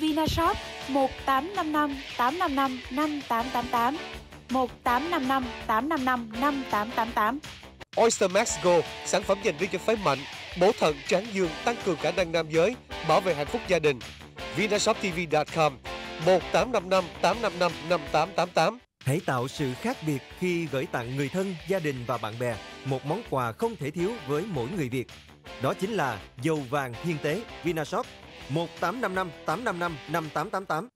Vinashop 1855 855 5888 1855 855 5888 Oyster Max Go, sản phẩm dành riêng cho phái mạnh, bổ thận, tráng dương, tăng cường khả năng nam giới, bảo vệ hạnh phúc gia đình. VinashopTV.com 1855 855 5888 Hãy tạo sự khác biệt khi gửi tặng người thân, gia đình và bạn bè một món quà không thể thiếu với mỗi người Việt. Đó chính là dầu vàng thiên tế Vinashop 1855 855 5888.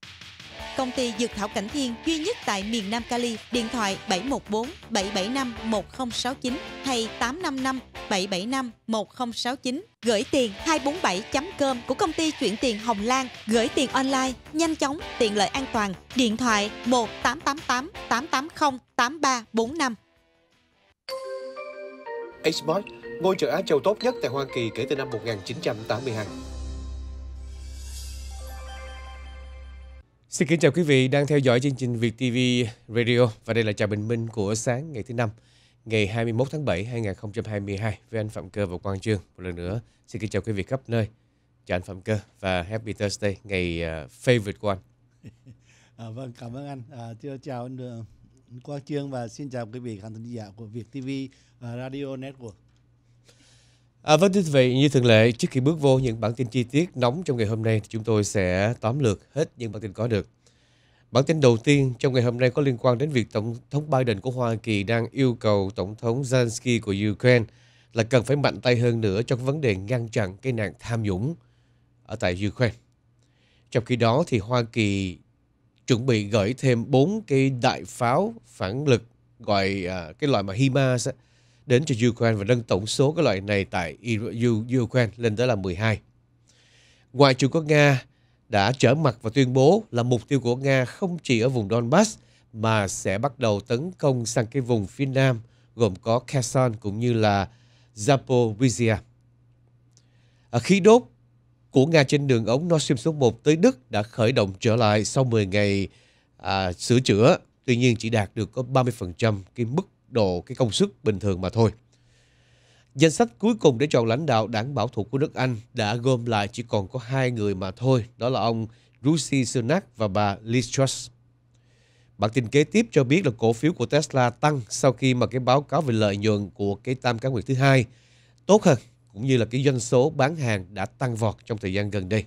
Công ty Dược Thảo Cảnh Thiên duy nhất tại miền Nam Cali, điện thoại 714 775 1069 hay 855 775 1069. Gửi tiền 247.com của công ty chuyển tiền Hồng Lan, gửi tiền online, nhanh chóng, tiện lợi an toàn. Điện thoại 1888 880 8345. Xbox, ngôi chợ Á Châu tốt nhất tại Hoa Kỳ kể từ năm 1982. Xin kính chào quý vị đang theo dõi chương trình Việt TV Radio và đây là chào bình minh của sáng ngày thứ năm ngày 21 tháng 7 2022 với anh Phạm Cơ và Quang Trương. Một lần nữa xin kính chào quý vị khắp nơi. Chào anh Phạm Cơ và Happy Thursday ngày à, favorite của anh. À, vâng cảm ơn anh. À, thưa chào à, anh Quang Trương và xin chào quý vị khán thính giả của Việt TV à, Radio Network. À, vâng thưa quý vị, như thường lệ, trước khi bước vô những bản tin chi tiết nóng trong ngày hôm nay, thì chúng tôi sẽ tóm lược hết những bản tin có được. Bản tin đầu tiên trong ngày hôm nay có liên quan đến việc Tổng thống Biden của Hoa Kỳ đang yêu cầu Tổng thống Zelensky của Ukraine là cần phải mạnh tay hơn nữa trong vấn đề ngăn chặn cái nạn tham nhũng ở tại Ukraine. Trong khi đó thì Hoa Kỳ chuẩn bị gửi thêm 4 cái đại pháo phản lực gọi à, cái loại mà HIMARS đến cho Ukraine và nâng tổng số các loại này tại Ukraine lên tới là 12. Ngoại trưởng của Nga đã trở mặt và tuyên bố là mục tiêu của Nga không chỉ ở vùng Donbass mà sẽ bắt đầu tấn công sang cái vùng phía nam gồm có Kherson cũng như là Zaporizhia. À, khí đốt của Nga trên đường ống Nord Stream số 1 tới Đức đã khởi động trở lại sau 10 ngày à, sửa chữa. Tuy nhiên chỉ đạt được có 30% cái mức độ cái công suất bình thường mà thôi. Danh sách cuối cùng để chọn lãnh đạo đảng bảo thủ của nước Anh đã gồm lại chỉ còn có hai người mà thôi, đó là ông Rishi Sunak và bà Liz Truss. Bản tin kế tiếp cho biết là cổ phiếu của Tesla tăng sau khi mà cái báo cáo về lợi nhuận của cái tam cá nguyệt thứ hai tốt hơn, cũng như là cái doanh số bán hàng đã tăng vọt trong thời gian gần đây.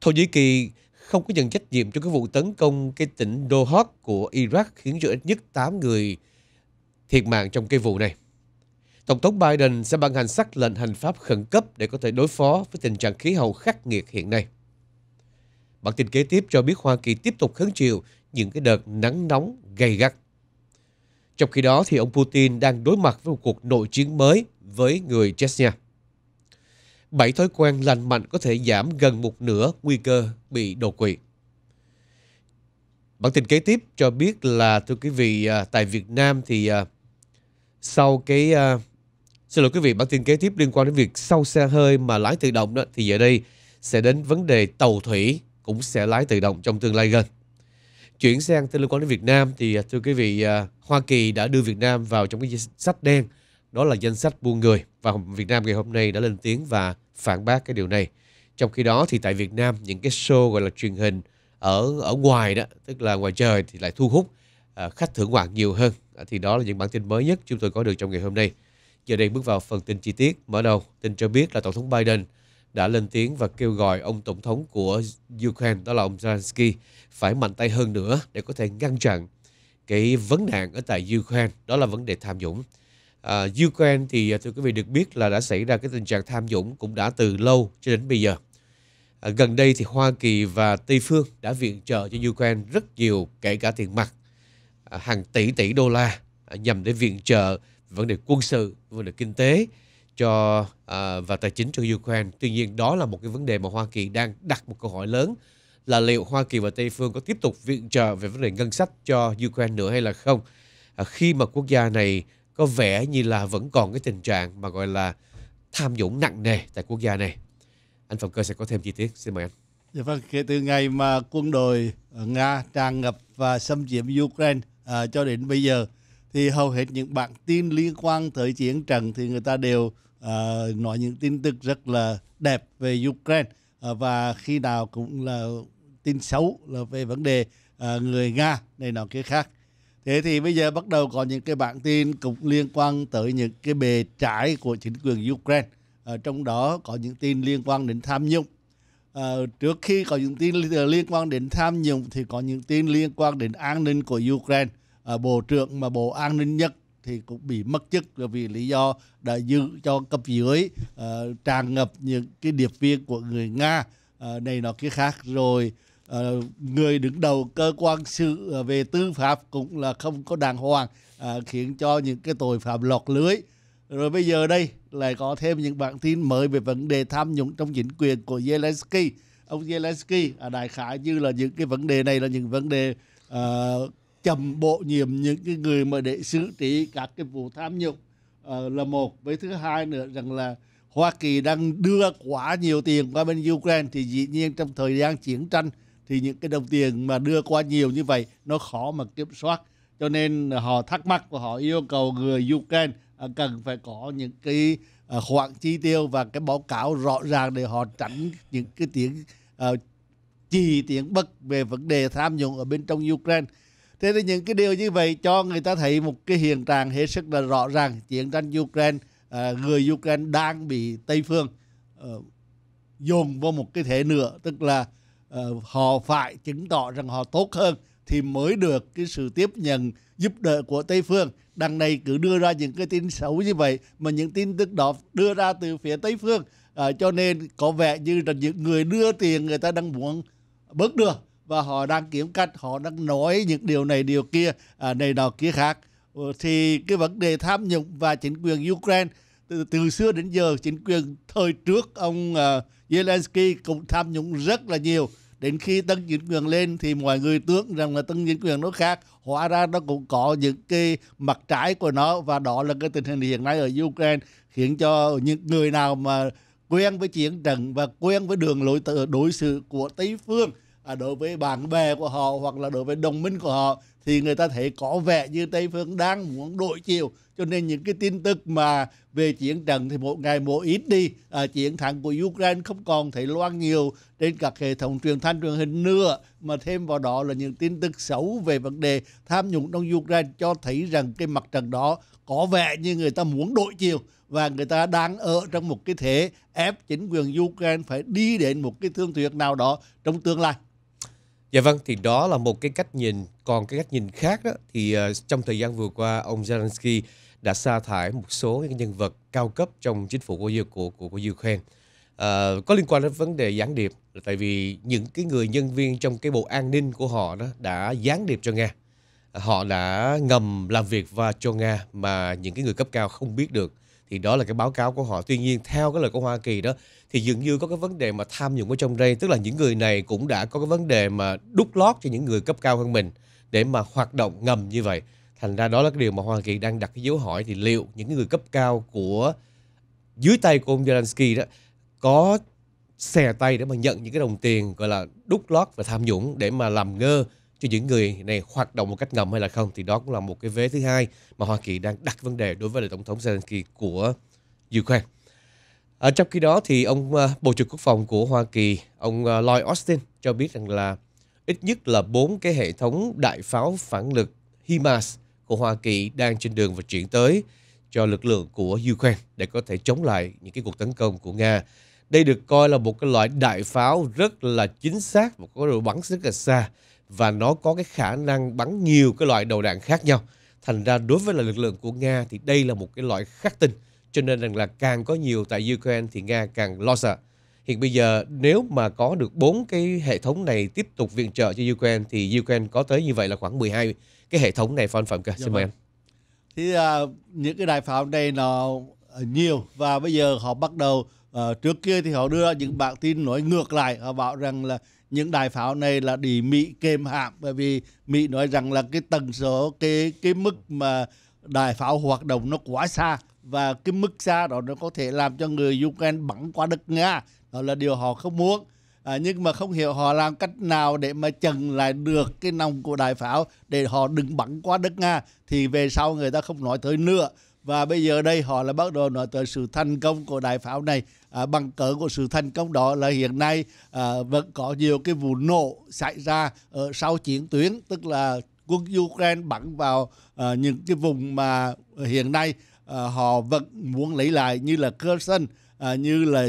Thổ Nhĩ Kỳ không có nhận trách nhiệm cho cái vụ tấn công cái tỉnh Dohok của Iraq khiến cho ít nhất 8 người thiệt mạng trong cái vụ này. Tổng thống Biden sẽ ban hành sắc lệnh hành pháp khẩn cấp để có thể đối phó với tình trạng khí hậu khắc nghiệt hiện nay. Bản tin kế tiếp cho biết Hoa Kỳ tiếp tục hứng chịu những cái đợt nắng nóng gay gắt. Trong khi đó thì ông Putin đang đối mặt với một cuộc nội chiến mới với người Chechnya. Bảy thói quen lành mạnh có thể giảm gần một nửa nguy cơ bị đột quỵ. Bản tin kế tiếp cho biết là thưa quý vị à, tại Việt Nam thì à, sau cái uh, xin lỗi quý vị bản tin kế tiếp liên quan đến việc sau xe hơi mà lái tự động đó thì giờ đây sẽ đến vấn đề tàu thủy cũng sẽ lái tự động trong tương lai gần chuyển sang tin liên quan đến Việt Nam thì ờ, thưa quý vị uh, Hoa Kỳ đã đưa Việt Nam vào trong cái danh sách đen đó là danh sách buôn người và Việt Nam ngày hôm nay đã lên tiếng và phản bác cái điều này trong khi đó thì tại Việt Nam những cái show gọi là truyền hình ở ở ngoài đó tức là ngoài trời thì lại thu hút À, khách thưởng ngoạn nhiều hơn à, thì đó là những bản tin mới nhất chúng tôi có được trong ngày hôm nay giờ đây bước vào phần tin chi tiết mở đầu tin cho biết là tổng thống Biden đã lên tiếng và kêu gọi ông tổng thống của Ukraine đó là ông Zelensky phải mạnh tay hơn nữa để có thể ngăn chặn cái vấn nạn ở tại Ukraine đó là vấn đề tham nhũng à, Ukraine thì à, thưa quý vị được biết là đã xảy ra cái tình trạng tham nhũng cũng đã từ lâu cho đến bây giờ à, gần đây thì Hoa Kỳ và Tây phương đã viện trợ cho Ukraine rất nhiều kể cả tiền mặt À, hàng tỷ tỷ đô la à, nhằm để viện trợ vấn đề quân sự, vấn đề kinh tế cho à, và tài chính cho Ukraine. Tuy nhiên đó là một cái vấn đề mà Hoa Kỳ đang đặt một câu hỏi lớn là liệu Hoa Kỳ và Tây phương có tiếp tục viện trợ về vấn đề ngân sách cho Ukraine nữa hay là không? khi mà quốc gia này có vẻ như là vẫn còn cái tình trạng mà gọi là tham nhũng nặng nề tại quốc gia này. Anh Phạm Cơ sẽ có thêm chi tiết. Xin mời anh. Dạ vâng, kể từ ngày mà quân đội Nga tràn ngập và xâm chiếm Ukraine à, cho đến bây giờ thì hầu hết những bản tin liên quan tới chiến trận thì người ta đều à, nói những tin tức rất là đẹp về Ukraine à, và khi nào cũng là tin xấu là về vấn đề à, người Nga này nọ kia khác thế thì bây giờ bắt đầu có những cái bản tin cũng liên quan tới những cái bề trái của chính quyền Ukraine à, trong đó có những tin liên quan đến tham nhũng à, trước khi có những tin liên quan đến tham nhũng thì có những tin liên quan đến an ninh của Ukraine Ờ, bộ trưởng mà bộ an ninh nhất thì cũng bị mất chức vì lý do đã giữ cho cấp dưới uh, tràn ngập những cái điệp viên của người nga uh, này nọ kia khác rồi Uh, người đứng đầu cơ quan sự uh, về tư pháp cũng là không có đàng hoàng uh, khiến cho những cái tội phạm lọt lưới rồi bây giờ đây lại có thêm những bản tin mới về vấn đề tham nhũng trong chính quyền của Zelensky ông Zelensky à, đại khái như là những cái vấn đề này là những vấn đề uh, chậm bổ nhiệm những cái người mà để xử trí các cái vụ tham nhũng uh, là một với thứ hai nữa rằng là Hoa Kỳ đang đưa quá nhiều tiền qua bên Ukraine thì dĩ nhiên trong thời gian chiến tranh thì những cái đồng tiền mà đưa qua nhiều như vậy nó khó mà kiểm soát cho nên họ thắc mắc và họ yêu cầu người Ukraine à, cần phải có những cái ờ, khoản chi tiêu và cái báo cáo rõ ràng để họ tránh những cái tiếng uh, ờ, chỉ tiếng bất về vấn đề tham nhũng ở bên trong Ukraine thế thì những cái điều như vậy cho người ta thấy một cái hiện trạng hết sức là rõ ràng chiến tranh Ukraine à, người Ukraine đang bị Tây phương à, dồn vào một cái thế nữa tức là à, họ phải chứng tỏ rằng họ tốt hơn thì mới được cái sự tiếp nhận giúp đỡ của Tây phương đằng này cứ đưa ra những cái tin xấu như vậy mà những tin tức đó đưa ra từ phía Tây phương à, cho nên có vẻ như là những người đưa tiền người ta đang muốn bớt được và họ đang kiếm cách họ đang nói những điều này điều kia à, này nào kia khác ờ, thì cái vấn đề tham nhũng và chính quyền Ukraine từ, từ xưa đến giờ chính quyền thời trước ông uh, Zelensky cũng tham nhũng rất là nhiều đến khi tân chính quyền lên thì mọi người tưởng rằng là tân chính quyền nó khác hóa ra nó cũng có những cái mặt trái của nó và đó là cái tình hình hiện nay ở Ukraine khiến cho những người nào mà quen với chiến trận và quen với đường lối đối xử của Tây phương À, đối với bạn bè của họ hoặc là đối với đồng minh của họ thì người ta thấy có vẻ như Tây phương đang muốn đổi chiều cho nên những cái tin tức mà về chiến trận thì một ngày một ít đi à, chiến thắng của Ukraine không còn thấy loan nhiều trên các hệ thống truyền thanh truyền hình nữa mà thêm vào đó là những tin tức xấu về vấn đề tham nhũng trong Ukraine cho thấy rằng cái mặt trận đó có vẻ như người ta muốn đổi chiều và người ta đang ở trong một cái thế ép chính quyền Ukraine phải đi đến một cái thương thuyết nào đó trong tương lai Dạ vâng, thì đó là một cái cách nhìn. Còn cái cách nhìn khác đó thì uh, trong thời gian vừa qua ông Zelensky đã sa thải một số những nhân vật cao cấp trong chính phủ của của của, của Ukraine. Uh, có liên quan đến vấn đề gián điệp là tại vì những cái người nhân viên trong cái bộ an ninh của họ đó đã gián điệp cho Nga. Họ đã ngầm làm việc và cho Nga mà những cái người cấp cao không biết được thì đó là cái báo cáo của họ. Tuy nhiên theo cái lời của Hoa Kỳ đó thì dường như có cái vấn đề mà tham nhũng ở trong đây tức là những người này cũng đã có cái vấn đề mà đút lót cho những người cấp cao hơn mình để mà hoạt động ngầm như vậy thành ra đó là cái điều mà Hoa Kỳ đang đặt cái dấu hỏi thì liệu những người cấp cao của dưới tay của ông Zelensky đó có xè tay để mà nhận những cái đồng tiền gọi là đút lót và tham nhũng để mà làm ngơ cho những người này hoạt động một cách ngầm hay là không thì đó cũng là một cái vế thứ hai mà Hoa Kỳ đang đặt vấn đề đối với lại tổng thống Zelensky của Ukraine. À, trong khi đó thì ông uh, Bộ trưởng Quốc phòng của Hoa Kỳ, ông uh, Lloyd Austin cho biết rằng là ít nhất là bốn cái hệ thống đại pháo phản lực HIMARS của Hoa Kỳ đang trên đường và chuyển tới cho lực lượng của Ukraine để có thể chống lại những cái cuộc tấn công của Nga. Đây được coi là một cái loại đại pháo rất là chính xác và có độ bắn rất là xa và nó có cái khả năng bắn nhiều cái loại đầu đạn khác nhau. Thành ra đối với là lực lượng của Nga thì đây là một cái loại khắc tinh cho nên rằng là càng có nhiều tại Ukraine thì Nga càng lo sợ. Hiện bây giờ nếu mà có được bốn cái hệ thống này tiếp tục viện trợ cho Ukraine thì Ukraine có tới như vậy là khoảng 12 cái hệ thống này Phan Phạm Cơ. Xin dạ mời vâng. anh. Thì uh, những cái đại pháo này nó à, nhiều và bây giờ họ bắt đầu uh, trước kia thì họ đưa ra những bản tin nói ngược lại họ bảo rằng là những đại pháo này là để Mỹ kềm hãm bởi vì Mỹ nói rằng là cái tần số cái cái mức mà đại pháo hoạt động nó quá xa và cái mức xa đó nó có thể làm cho người Ukraine bắn qua đất Nga đó là điều họ không muốn à, nhưng mà không hiểu họ làm cách nào để mà chừng lại được cái nòng của đại pháo để họ đừng bắn qua đất Nga thì về sau người ta không nói tới nữa và bây giờ đây họ là bắt đầu nói tới sự thành công của đại pháo này à, bằng cỡ của sự thành công đó là hiện nay à, vẫn có nhiều cái vụ nổ xảy ra ở sau chiến tuyến tức là quân Ukraine bắn vào à, những cái vùng mà hiện nay à, họ vẫn muốn lấy lại như là Kherson, à, như là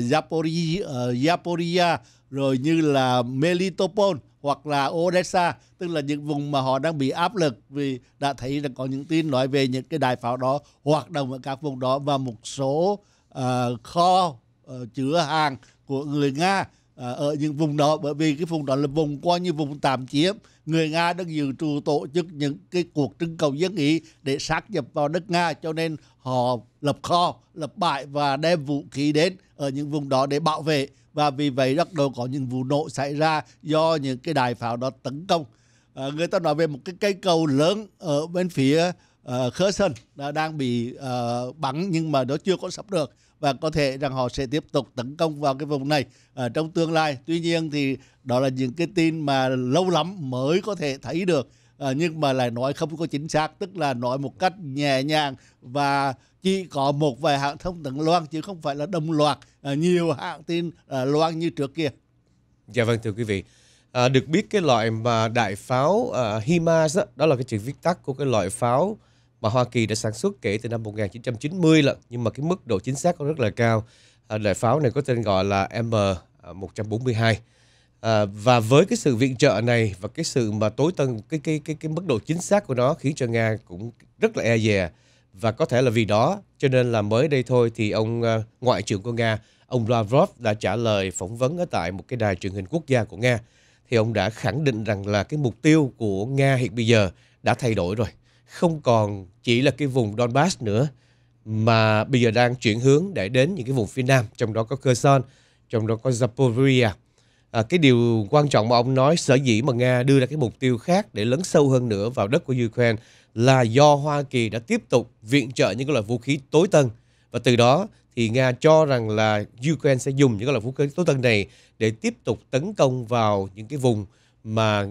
ờ, Zaporizhia, uh, rồi như là Melitopol hoặc là Odessa, tức là những vùng mà họ đang bị áp lực vì đã thấy là có những tin nói về những cái đài pháo đó hoạt động ở các vùng đó và một số uh, kho uh, chứa hàng của người Nga Ờ, ở những vùng đó bởi vì cái vùng đó là vùng coi như vùng tạm chiếm người nga đang dự trù tổ chức những cái cuộc trưng cầu dân ý để sát nhập vào đất nga cho nên họ lập kho lập bại và đem vũ khí đến ở những vùng đó để bảo vệ và vì vậy rất đầu có những vụ nộ xảy ra do những cái đài pháo đó tấn công à, người ta nói về một cái cây cầu lớn ở bên phía uh, Kherson đang bị uh, bắn nhưng mà nó chưa có sập được và có thể rằng họ sẽ tiếp tục tấn công vào cái vùng này ở ờ, trong tương lai tuy nhiên thì đó là những cái tin mà lâu lắm mới có thể thấy được à, nhưng mà lại nói không có chính xác tức là nói một cách nhẹ nhàng và chỉ có một vài hãng thông tấn loan chứ không phải là đồng loạt à, nhiều hãng tin à, loan như trước kia dạ vâng thưa quý vị à, được biết cái loại mà đại pháo à, HIMARS đó, đó là cái chữ viết tắt của cái loại pháo mà Hoa Kỳ đã sản xuất kể từ năm 1990 lận nhưng mà cái mức độ chính xác nó rất là cao à, loại pháo này có tên gọi là M142 à, và với cái sự viện trợ này và cái sự mà tối tân cái cái cái cái mức độ chính xác của nó khiến cho Nga cũng rất là e dè và có thể là vì đó cho nên là mới đây thôi thì ông à, ngoại trưởng của Nga ông Lavrov đã trả lời phỏng vấn ở tại một cái đài truyền hình quốc gia của Nga thì ông đã khẳng định rằng là cái mục tiêu của Nga hiện bây giờ đã thay đổi rồi không còn chỉ là cái vùng Donbass nữa mà bây giờ đang chuyển hướng để đến những cái vùng phía Nam, trong đó có Kherson, trong đó có Zaporizhia. À, cái điều quan trọng mà ông nói sở dĩ mà Nga đưa ra cái mục tiêu khác để lấn sâu hơn nữa vào đất của Ukraine là do Hoa Kỳ đã tiếp tục viện trợ những cái loại vũ khí tối tân và từ đó thì Nga cho rằng là Ukraine sẽ dùng những cái loại vũ khí tối tân này để tiếp tục tấn công vào những cái vùng mà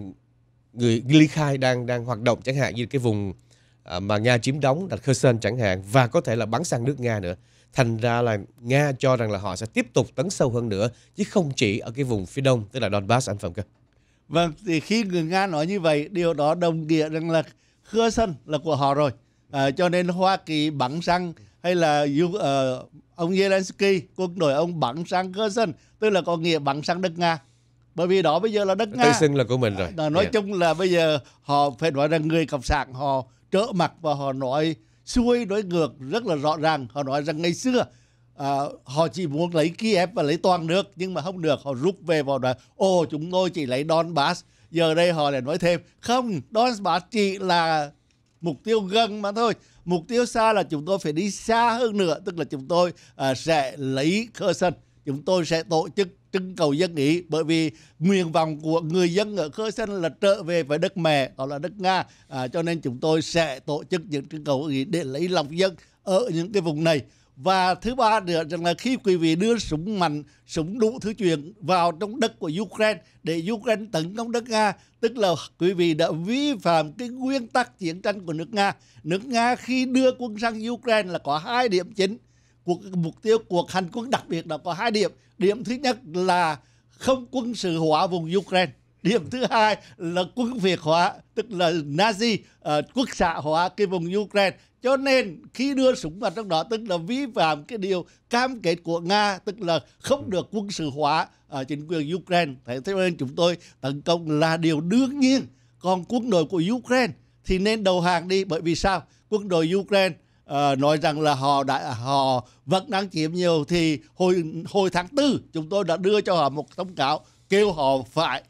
người ly khai đang đang hoạt động chẳng hạn như cái vùng À, mà Nga chiếm đóng là Kherson chẳng hạn và có thể là bắn sang nước Nga nữa. Thành ra là Nga cho rằng là họ sẽ tiếp tục tấn sâu hơn nữa chứ không chỉ ở cái vùng phía đông tức là Donbass anh Phạm Cơ. Vâng, thì khi người Nga nói như vậy, điều đó đồng nghĩa rằng là Kherson là của họ rồi. À, cho nên Hoa Kỳ bắn sang hay là uh, ông Zelensky quân đội ông bắn sang Kherson tức là có nghĩa bắn sang đất Nga bởi vì đó bây giờ là đất Nga tự xưng là của mình rồi à, nói yeah. Dạ. chung là bây giờ họ phải nói rằng người cộng sản họ trở mặt và họ nói xuôi nói ngược rất là rõ ràng họ nói rằng ngày xưa à, họ chỉ muốn lấy Kiev và lấy toàn được nhưng mà không được họ rút về vào đó ô chúng tôi chỉ lấy Donbass giờ đây họ lại nói thêm không Donbass chỉ là mục tiêu gần mà thôi mục tiêu xa là chúng tôi phải đi xa hơn nữa tức là chúng tôi à, sẽ lấy Kherson chúng tôi sẽ tổ chức trưng cầu dân ý bởi vì nguyện vọng của người dân ở khơi Kherson là trở về với đất mẹ đó là đất Nga à, cho nên chúng tôi sẽ tổ chức những trưng cầu ý để lấy lòng dân ở những cái vùng này và thứ ba nữa rằng là khi quý vị đưa súng mạnh súng đủ thứ chuyện vào trong đất của Ukraine để Ukraine tấn công đất Nga tức là quý vị đã vi phạm cái nguyên tắc chiến tranh của nước Nga nước Nga khi đưa quân sang Ukraine là có hai điểm chính cuộc mục tiêu cuộc hành quân đặc biệt đó có hai điểm điểm thứ nhất là không quân sự hóa vùng ukraine điểm thứ hai là quân việt hóa tức là nazi uh, quốc xã hóa cái vùng ukraine cho nên khi đưa súng vào trong đó tức là vi phạm cái điều cam kết của nga tức là không được quân sự hóa ở chính quyền ukraine thế nên chúng tôi tấn công là điều đương nhiên còn quân đội của ukraine thì nên đầu hàng đi bởi vì sao quân đội ukraine uh, nói rằng là họ đã họ vẫn đang chiếm nhiều thì hồi hồi tháng tư chúng tôi đã đưa cho họ một thông cáo kêu họ phải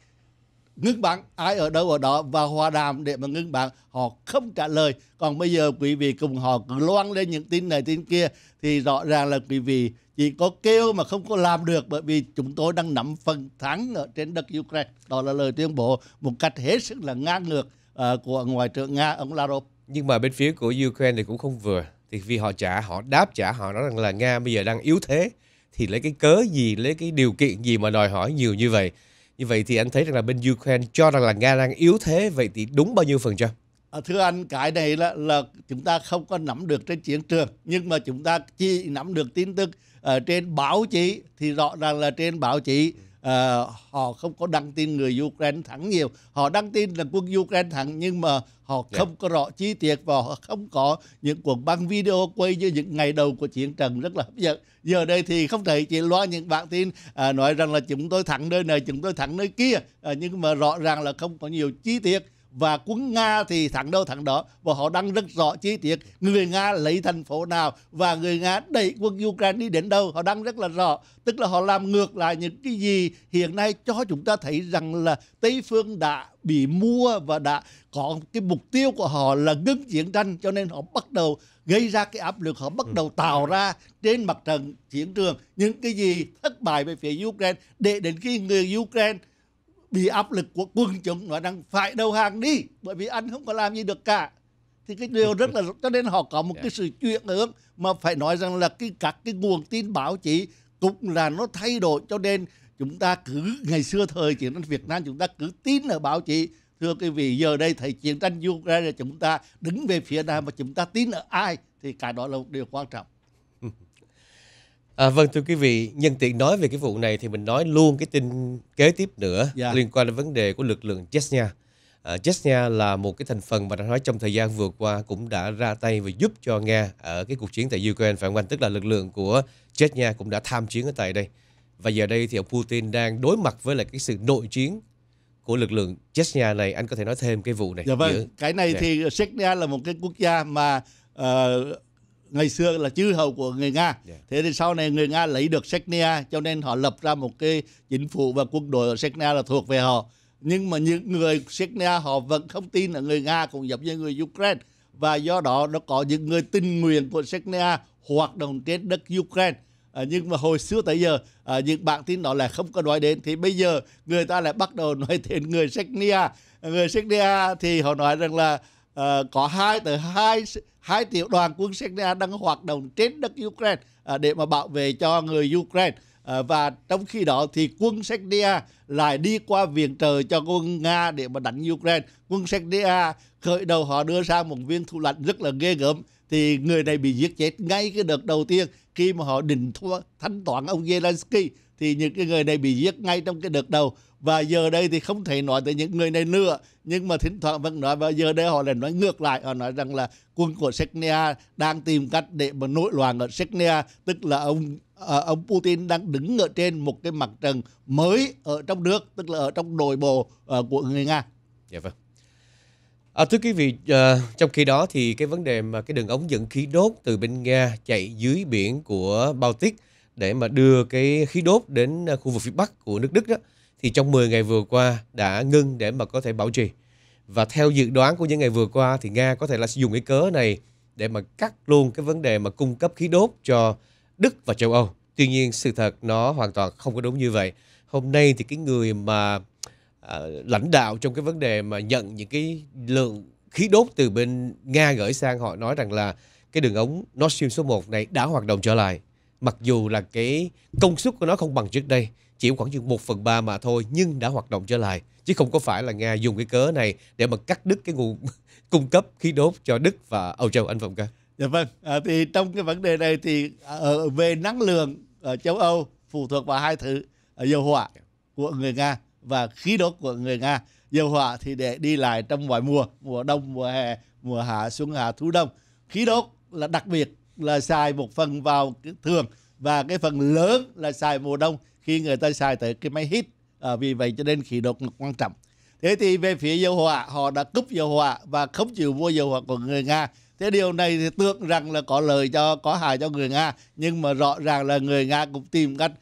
ngưng bắn ai ở đâu ở đó và hòa đàm để mà ngưng bắn họ không trả lời còn bây giờ quý vị cùng họ cứ loan lên những tin này tin kia thì rõ ràng là quý vị chỉ có kêu mà không có làm được bởi vì chúng tôi đang nắm phần thắng ở trên đất Ukraine đó là lời tuyên bố một cách hết sức là ngang ngược uh, của ngoại trưởng nga ông Lavrov nhưng mà bên phía của Ukraine thì cũng không vừa thì vì họ trả họ đáp trả họ nói rằng là Nga bây giờ đang yếu thế thì lấy cái cớ gì lấy cái điều kiện gì mà đòi hỏi nhiều như vậy như vậy thì anh thấy rằng là bên Ukraine cho rằng là Nga đang yếu thế vậy thì đúng bao nhiêu phần trăm à, thưa anh cái này là là chúng ta không có nắm được trên chiến trường nhưng mà chúng ta chỉ nắm được tin tức ở ờ, trên báo chí thì rõ ràng là trên báo chí Ờ, họ không có đăng tin người Ukraine thắng nhiều họ đăng tin là quân Ukraine thắng nhưng mà họ yeah. Dạ. không có rõ chi tiết và họ không có những cuộc băng video quay như những ngày đầu của chiến trận rất là hấp dẫn giờ đây thì không thể chỉ loa những bản tin à, nói rằng là chúng tôi thắng nơi này chúng tôi thắng nơi kia à, nhưng mà rõ ràng là không có nhiều chi tiết và quân Nga thì thẳng đâu thẳng đó và họ đăng rất rõ chi tiết người Nga lấy thành phố nào và người Nga đẩy quân Ukraine đi đến đâu họ đăng rất là rõ tức là họ làm ngược lại những cái gì hiện nay cho chúng ta thấy rằng là Tây phương đã bị mua và đã có cái mục tiêu của họ là ngưng chiến tranh cho nên họ bắt đầu gây ra cái áp lực họ bắt ừ. đầu tạo ra trên mặt trận chiến trường những cái gì thất bại về phía Ukraine để đến khi người Ukraine bị áp lực của quân chúng nó đang phải đầu hàng đi bởi vì anh không có làm gì được cả thì cái điều rất là cho nên họ có một cái dạ. sự chuyển hướng mà phải nói rằng là cái các cái nguồn tin báo chí cũng là nó thay đổi cho nên chúng ta cứ ngày xưa thời chiến tranh Việt Nam chúng ta cứ tin ở báo chí thưa quý vị giờ đây thầy chiến tranh Ukraine chúng ta đứng về phía nào mà chúng ta tin ở ai thì cả đó là một điều quan trọng À, vâng thưa quý vị, nhân tiện nói về cái vụ này thì mình nói luôn cái tin kế tiếp nữa yeah. Dạ. liên quan đến vấn đề của lực lượng Chechnya. À, Chechnya là một cái thành phần mà đã nói trong thời gian vừa qua cũng đã ra tay và giúp cho Nga ở cái cuộc chiến tại Ukraine phải không anh? Tức là lực lượng của Chechnya cũng đã tham chiến ở tại đây. Và giờ đây thì ông Putin đang đối mặt với lại cái sự nội chiến của lực lượng Chechnya này. Anh có thể nói thêm cái vụ này. Dạ vâng, giữa... cái này dạ. thì Chechnya là một cái quốc gia mà uh, ngày xưa là chư hầu của người Nga. Yeah. Dạ. Thế thì sau này người Nga lấy được Chechnya cho nên họ lập ra một cái chính phủ và quân đội ở Chechnya là thuộc về họ. Nhưng mà những người Chechnya họ vẫn không tin là người Nga cũng giống như người Ukraine và do đó nó có những người tình nguyện của Chechnya hoạt động trên đất Ukraine. À, nhưng mà hồi xưa tới giờ à, những bạn tin đó là không có nói đến thì bây giờ người ta lại bắt đầu nói đến người Chechnya người Chechnya thì họ nói rằng là uh, có hai từ hai hai tiểu đoàn quân Serbia đang hoạt động trên đất Ukraine uh, để mà bảo vệ cho người Ukraine uh, và trong khi đó thì quân Serbia lại đi qua viện trợ cho quân Nga để mà đánh Ukraine quân Serbia khởi đầu họ đưa ra một viên thủ lãnh rất là ghê gớm thì người này bị giết chết ngay cái đợt đầu tiên khi mà họ định thua, thanh toán ông Zelensky thì những cái người này bị giết ngay trong cái đợt đầu và giờ đây thì không thể nói tới những người này nữa nhưng mà thỉnh thoảng vẫn nói và giờ đây họ lại nói ngược lại họ nói rằng là quân của Chechnya đang tìm cách để mà nội loạn ở Chechnya tức là ông ờ, ông Putin đang đứng ở trên một cái mặt trận mới ở trong nước tức là ở trong nội bộ ờ, của người Nga. Dạ vâng. À, thưa quý vị, à, trong khi đó thì cái vấn đề mà cái đường ống dẫn khí đốt từ bên Nga chạy dưới biển của Baltic để mà đưa cái khí đốt đến à, khu vực phía Bắc của nước Đức đó thì trong 10 ngày vừa qua đã ngưng để mà có thể bảo trì. Và theo dự đoán của những ngày vừa qua thì Nga có thể là dụng cái cớ này để mà cắt luôn cái vấn đề mà cung cấp khí đốt cho Đức và châu Âu. Tuy nhiên sự thật nó hoàn toàn không có đúng như vậy. Hôm nay thì cái người mà à, lãnh đạo trong cái vấn đề mà nhận những cái lượng khí đốt từ bên Nga gửi sang họ nói rằng là cái đường ống Nord Stream số 1 này đã hoạt động trở lại mặc dù là cái công suất của nó không bằng trước đây chỉ khoảng chừng 1 phần 3 mà thôi nhưng đã hoạt động trở lại chứ không có phải là Nga dùng cái cớ này để mà cắt đứt cái nguồn cung cấp khí đốt cho Đức và Âu Châu anh Phạm Ca. Dạ vâng, à, thì trong cái vấn đề này thì à, ở về năng lượng ở châu Âu phụ thuộc vào hai thứ à, dầu hỏa của người Nga và khí đốt của người Nga. Dầu hỏa thì để đi lại trong mọi mùa, mùa đông, mùa hè, mùa hạ, xuân hạ, thu đông. Khí đốt là đặc biệt là xài một phần vào thường và cái phần lớn là xài mùa đông khi người ta xài tới cái máy hít à, vì vậy cho nên khí độc là quan trọng thế thì về phía dầu hỏa họ đã cúp dầu hỏa và không chịu mua dầu hỏa của người nga thế điều này thì tưởng rằng là có lợi cho có hại cho người nga nhưng mà rõ ràng là người nga cũng tìm cách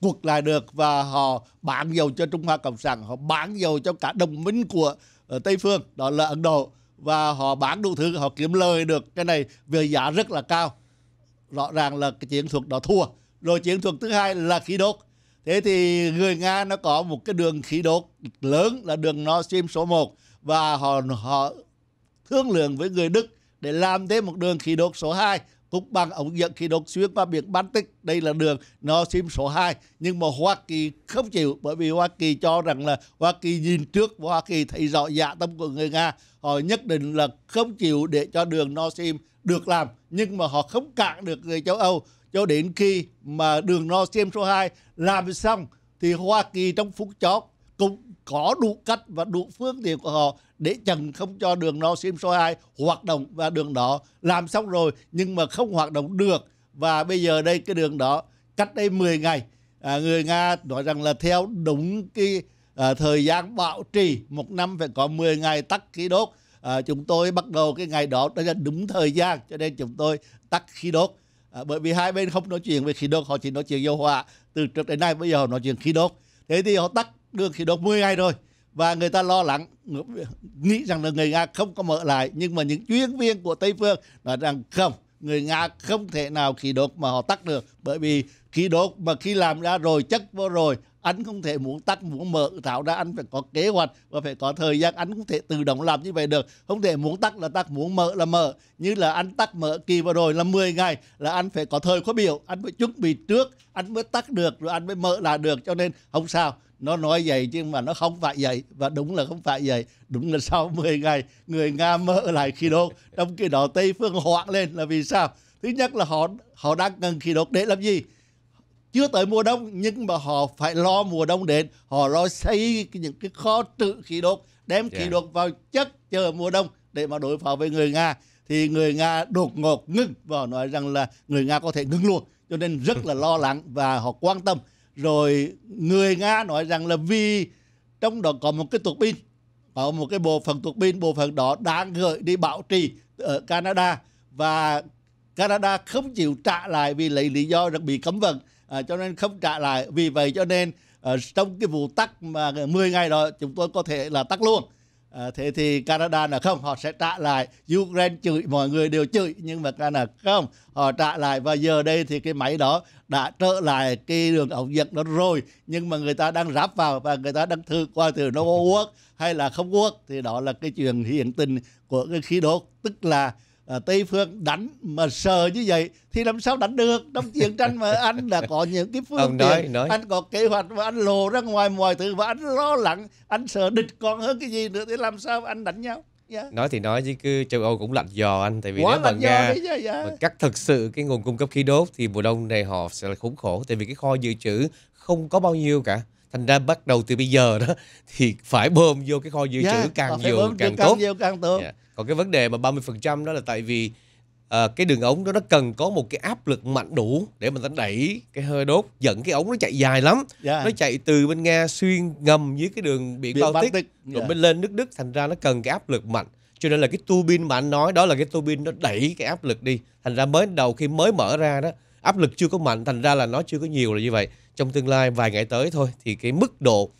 cuộc lại được và họ bán dầu cho trung hoa cộng sản họ bán dầu cho cả đồng minh của ở ờ, tây phương đó là ấn độ và họ bán đủ thứ họ kiếm lời được cái này về giá rất là cao rõ ràng là cái chiến thuật đó thua rồi chiến thuật thứ hai là khí đốt thế thì người nga nó có một cái đường khí đốt lớn là đường Nord Stream số 1 và họ họ thương lượng với người Đức để làm thêm một đường khí đốt số 2 cũng bằng ống dẫn khí đốt xuyên qua biển Baltic đây là đường Nord số 2 nhưng mà Hoa Kỳ không chịu bởi vì Hoa Kỳ cho rằng là Hoa Kỳ nhìn trước Hoa Kỳ thấy rõ dạ tâm của người Nga họ nhất định là không chịu để cho đường Nord được làm nhưng mà họ không cạn được người châu Âu cho đến khi mà đường Nord Stream số 2 làm xong thì Hoa Kỳ trong phút chót cũng có đủ cách và đủ phương tiện của họ để chặn không cho đường no sim số 2 hoạt động và đường đó làm xong rồi nhưng mà không hoạt động được và bây giờ đây cái đường đó cách đây 10 ngày à, người Nga nói rằng là theo đúng cái à, thời gian bạo trì một năm phải có 10 ngày tắt khí đốt à, chúng tôi bắt đầu cái ngày đó đó là đúng thời gian cho nên chúng tôi tắt khí đốt à, bởi vì hai bên không nói chuyện về khí đốt họ chỉ nói chuyện dầu hỏa từ trước đến nay bây giờ họ nói chuyện khí đốt thế thì họ tắt đường khí được 10 ngày rồi và người ta lo lắng nghĩ rằng là người Nga không có mở lại nhưng mà những chuyên viên của Tây phương nói rằng không người Nga không thể nào khí đốt mà họ tắt được bởi vì khi đốt mà khi làm ra rồi chất vô rồi anh không thể muốn tắt muốn mở tạo ra anh phải có kế hoạch và phải có thời gian anh không thể tự động làm như vậy được không thể muốn tắt là tắt muốn mở là mở như là anh tắt mở kỳ vào rồi là 10 ngày là anh phải có thời khóa biểu anh phải chuẩn bị trước anh mới tắt được rồi anh mới mở là được cho nên không sao nó nói vậy nhưng mà nó không phải vậy và đúng là không phải vậy đúng là sau 10 ngày người nga mở lại khí đốt trong khi đó tây phương hoảng lên là vì sao thứ nhất là họ họ đang cần khí đốt để làm gì chưa tới mùa đông nhưng mà họ phải lo mùa đông đến họ lo xây những cái kho trữ khí đốt đem khí yeah. đốt vào chất chờ mùa đông để mà đối phó với người nga thì người nga đột ngột ngưng và họ nói rằng là người nga có thể ngưng luôn cho nên rất là lo lắng và họ quan tâm rồi người nga nói rằng là vì trong đó có một cái tuột pin có một cái bộ phận tuột pin bộ phận đó đang gửi đi bảo trì ở canada và canada không chịu trả lại vì lấy lý do rằng bị cấm vận à, cho nên không trả lại vì vậy cho nên ở ờ, trong cái vụ tắc mà 10 ngày rồi chúng tôi có thể là tắc luôn à, thế thì Canada là không họ sẽ trả lại Ukraine chửi mọi người đều chửi nhưng mà Canada không họ trả lại và giờ đây thì cái máy đó đã trở lại cái đường ống dẫn đó rồi nhưng mà người ta đang ráp vào và người ta đang thư qua từ no Quốc hay là không quốc thì đó là cái chuyện hiện tình của cái khí đốt tức là à, Tây Phương đánh mà sờ như vậy thì làm sao đánh được trong chiến tranh mà anh đã có những cái phương tiện anh có kế hoạch và anh lộ ra ngoài mọi thứ và anh lo lắng anh sợ địch còn hơn cái gì nữa thì làm sao anh đánh nhau Yeah. Dạ. nói thì nói chứ cứ châu âu cũng lạnh dò anh tại vì Quá nếu mà nga chứ, yeah. Dạ. cắt thực sự cái nguồn cung cấp khí đốt thì mùa đông này họ sẽ là khốn khổ tại vì cái kho dự trữ không có bao nhiêu cả thành ra bắt đầu từ bây giờ đó thì phải bơm vô cái kho dự yeah, dạ, trữ càng nhiều càng, càng, càng tốt, nhiều, càng tốt. Yeah còn cái vấn đề mà 30% đó là tại vì à, cái đường ống đó nó cần có một cái áp lực mạnh đủ để mình đẩy cái hơi đốt dẫn cái ống nó chạy dài lắm yeah. Dạ. nó chạy từ bên nga xuyên ngầm dưới cái đường biển, biển baltic, baltic. Yeah. Dạ. rồi bên lên nước đức thành ra nó cần cái áp lực mạnh cho nên là cái tua bin mà anh nói đó là cái tua bin nó đẩy cái áp lực đi thành ra mới đầu khi mới mở ra đó áp lực chưa có mạnh thành ra là nó chưa có nhiều là như vậy trong tương lai vài ngày tới thôi thì cái mức độ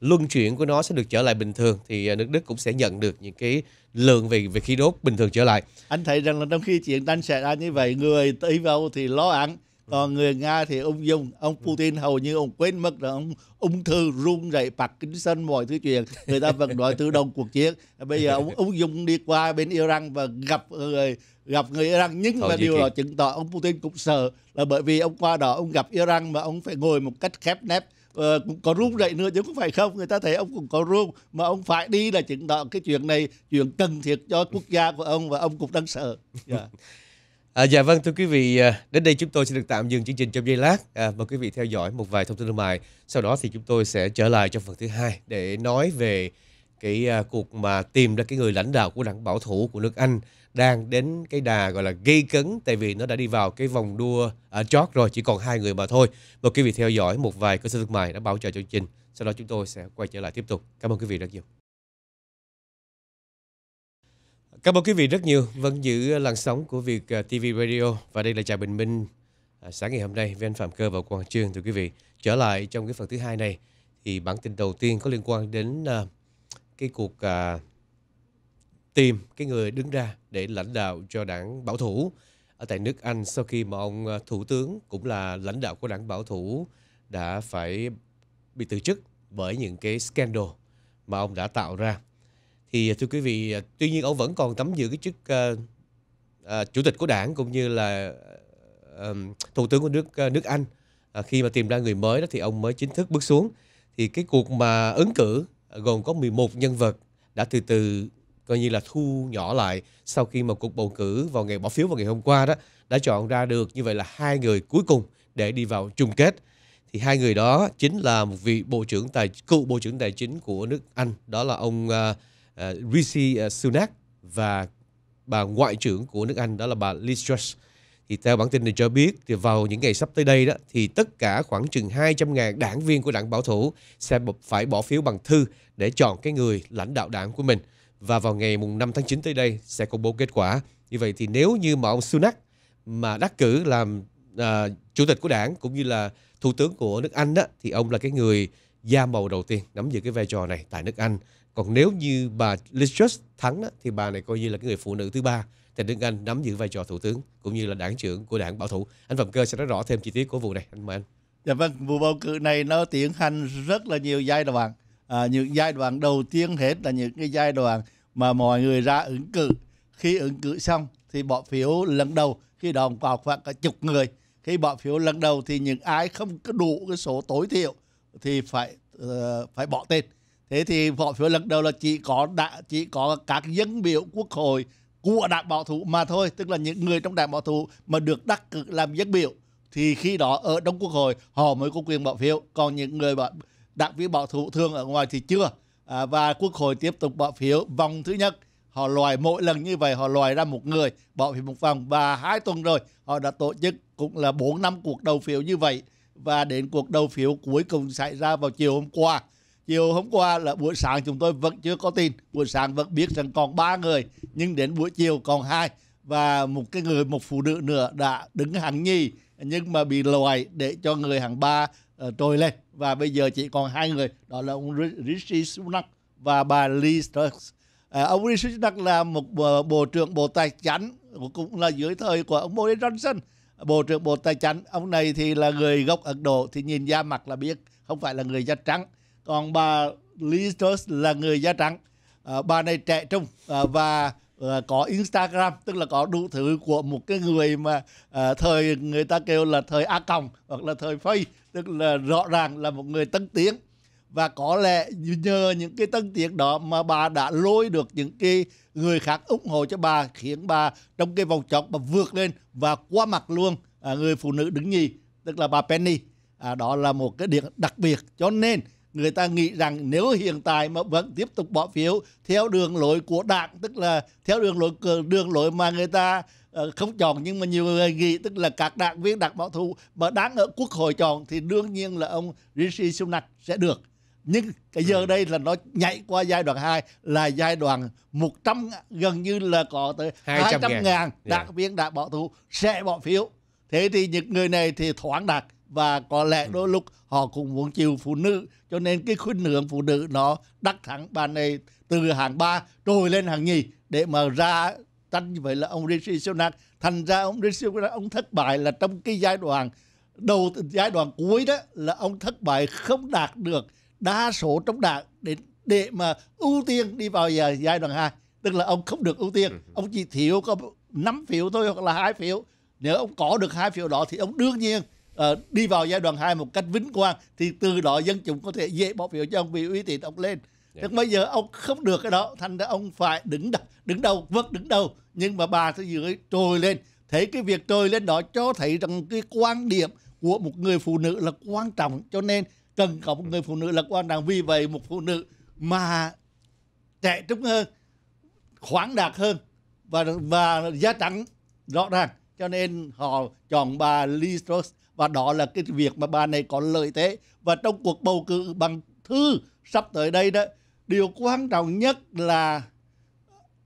luân chuyển của nó sẽ được trở lại bình thường thì ờ, nước đức cũng sẽ nhận được những cái lượng về về khí đốt bình thường trở lại anh thấy rằng là trong khi chiến tranh xảy ra như vậy người tây âu thì lo ăn còn người nga thì ung dung ông ừ. putin hầu như ông quên mất là ông ung thư run rẩy parkinson mọi thứ chuyện người ta vẫn nói từ đầu cuộc chiến bây giờ ông ung dung đi qua bên iran và gặp người gặp người Iran nhưng mà điều đó chứng tỏ ông Putin cũng sợ là bởi vì ông qua đó ông gặp Iran mà ông phải ngồi một cách khép nép uh, ờ, cũng có rung rẩy nữa chứ không phải không người ta thấy ông cũng có rung mà ông phải đi là chứng tỏ cái chuyện này chuyện cần thiết cho quốc gia của ông và ông cũng đang sợ yeah. Dạ. À, dạ vâng thưa quý vị à, đến đây chúng tôi sẽ được tạm dừng chương trình trong giây lát à, mời quý vị theo dõi một vài thông tin thương mại sau đó thì chúng tôi sẽ trở lại trong phần thứ hai để nói về cái uh, cuộc mà tìm ra cái người lãnh đạo của đảng bảo thủ của nước Anh đang đến cái đà gọi là gây cấn tại vì nó đã đi vào cái vòng đua ở chót rồi chỉ còn hai người mà thôi mời quý vị theo dõi một vài cơ sở thương mại đã bảo trợ chương trình sau đó chúng tôi sẽ quay trở lại tiếp tục cảm ơn quý vị rất nhiều Cảm ơn quý vị rất nhiều vẫn giữ làn sóng của việc ờ, TV Radio và đây là Trà Bình Minh à, sáng ngày hôm nay với anh Phạm Cơ và Quang Trương thưa quý vị trở lại trong cái phần thứ hai này thì bản tin đầu tiên có liên quan đến ờ, cái cuộc à, tìm cái người đứng ra để lãnh đạo cho đảng bảo thủ ở tại nước Anh sau khi mà ông à, thủ tướng cũng là lãnh đạo của đảng bảo thủ đã phải bị từ chức bởi những cái scandal mà ông đã tạo ra. Thì à, thưa quý vị, à, tuy nhiên ông vẫn còn nắm giữ cái chức uh, uh, chủ tịch của đảng cũng như là uh, thủ tướng của nước uh, nước Anh. Uh, khi mà tìm ra người mới đó thì ông mới chính thức bước xuống. Thì cái cuộc mà ứng cử gồm có 11 nhân vật đã từ từ coi như là thu nhỏ lại sau khi mà cuộc bầu cử vào ngày bỏ phiếu vào ngày hôm qua đó đã chọn ra được như vậy là hai người cuối cùng để đi vào chung kết thì hai người đó chính là một vị bộ trưởng tài cựu bộ trưởng tài chính của nước Anh đó là ông uh, uh, Rishi à, Sunak và bà ngoại trưởng của nước Anh đó là bà Liz Truss thì theo bản tin này cho biết thì vào những ngày sắp tới đây đó thì tất cả khoảng chừng 200.000 đảng viên của đảng bảo thủ sẽ phải bỏ phiếu bằng thư để chọn cái người lãnh đạo đảng của mình và vào ngày mùng 5 tháng 9 tới đây sẽ công bố kết quả. Như vậy thì nếu như mà ông Sunak mà đắc cử làm à, chủ tịch của đảng cũng như là thủ tướng của nước Anh đó thì ông là cái người da màu đầu tiên nắm giữ cái vai trò này tại nước Anh. Còn nếu như bà Liz Truss thắng đó, thì bà này coi như là cái người phụ nữ thứ ba tại nước Anh nắm giữ vai trò thủ tướng cũng như là đảng trưởng của đảng bảo thủ. Anh Phạm Cơ sẽ nói rõ thêm chi tiết của vụ này. Anh mời anh. Dạ vâng, vụ bầu cử này nó tiến hành rất là nhiều giai đoạn à, những giai đoạn đầu tiên hết là những cái giai đoạn mà mọi người ra ứng cử khi ứng cử xong thì bỏ phiếu lần đầu khi đó vào khoảng cả chục người khi bỏ phiếu lần đầu thì những ai không có đủ cái số tối thiểu thì phải uh, phải bỏ tên thế thì bỏ phiếu lần đầu là chỉ có đã chỉ có các dân biểu quốc hội của đảng bảo thủ mà thôi tức là những người trong đảng bảo thủ mà được đắc cử làm dân biểu thì khi đó ở trong quốc hội họ mới có quyền bỏ phiếu còn những người bảo đảng viên bỏ thủ thường ở ngoài thì chưa à, và quốc hội tiếp tục bỏ phiếu vòng thứ nhất họ loại mỗi lần như vậy họ loại ra một người bỏ phiếu một vòng và hai tuần rồi họ đã tổ chức cũng là 4 năm cuộc đầu phiếu như vậy và đến cuộc đầu phiếu cuối cùng xảy ra vào chiều hôm qua chiều hôm qua là buổi sáng chúng tôi vẫn chưa có tin buổi sáng vẫn biết rằng còn ba người nhưng đến buổi chiều còn hai và một cái người một phụ nữ nữa đã đứng hàng nhì nhưng mà bị loại để cho người hàng ba uh, lên và bây giờ chỉ còn hai người đó là ông Rishi Sunak và bà Liz Truss. À, ờ, ông Rishi Sunak là một bộ, bộ trưởng Bộ Tài chính cũng là dưới thời của ông Boris Johnson, bộ trưởng Bộ Tài chính. Ông này thì là người gốc Ấn Độ thì nhìn da mặt là biết không phải là người da trắng. Còn bà Liz Truss là người da trắng. À, bà này trẻ trung à, và uh, có Instagram tức là có đủ thứ của một cái người mà uh, thời người ta kêu là thời A còng hoặc là thời Phây tức là rõ ràng là một người tân tiến và có lẽ nhờ những cái tân tiến đó mà bà đã lôi được những cái người khác ủng hộ cho bà khiến bà trong cái vòng chọc bà vượt lên và qua mặt luôn à, người phụ nữ đứng nhì tức là bà Penny à, đó là một cái điểm đặc biệt cho nên người ta nghĩ rằng nếu hiện tại mà vẫn tiếp tục bỏ phiếu theo đường lối của đảng tức là theo đường lối đường lối mà người ta ờ, không chọn nhưng mà nhiều người nghĩ tức là các đảng viên đảng bảo thủ mà đáng ở quốc hội chọn thì đương nhiên là ông Rishi Sunak sẽ được nhưng cái giờ ừ. đây là nó nhảy qua giai đoạn 2 là giai đoạn 100 gần như là có tới 200, 200 ngàn đảng yeah. Dạ. viên đảng bảo thủ sẽ bỏ phiếu thế thì những người này thì thoáng đạt và có lẽ ừ. đôi lúc họ cũng muốn chịu phụ nữ cho nên cái khuynh hướng phụ nữ nó đắc thắng bàn này từ hạng 3 trồi lên hạng nhì để mà ra tranh như vậy là ông Rishi Sunak thành ra ông Rishi Sunak ông thất bại là trong cái giai đoạn đầu giai đoạn cuối đó là ông thất bại không đạt được đa số trong đảng để để mà ưu tiên đi vào giai đoạn 2 tức là ông không được ưu tiên ừ. ông chỉ thiếu có 5 phiếu thôi hoặc là hai phiếu nếu ông có được hai phiếu đó thì ông đương nhiên Ờ, đi vào giai đoạn 2 một cách vĩnh quang thì từ đó dân chúng có thể dễ bỏ phiếu cho ông vì uy tín ông lên Yeah. Dạ. Nhưng bây giờ ông không được cái đó, thành ra ông phải đứng đầu, đứng đầu, vớt đứng đầu. Nhưng mà bà sẽ dưới trồi lên. Thế cái việc trồi lên đó cho thấy rằng cái quan điểm của một người phụ nữ là quan trọng. Cho nên cần có một người phụ nữ là quan trọng. Vì vậy một phụ nữ mà trẻ trung hơn, khoáng đạt hơn và và da trắng rõ ràng. Cho nên họ chọn bà Lee Strauss và đó là cái việc mà bà này có lợi thế và trong cuộc bầu cử bằng thư sắp tới đây đó điều quan trọng nhất là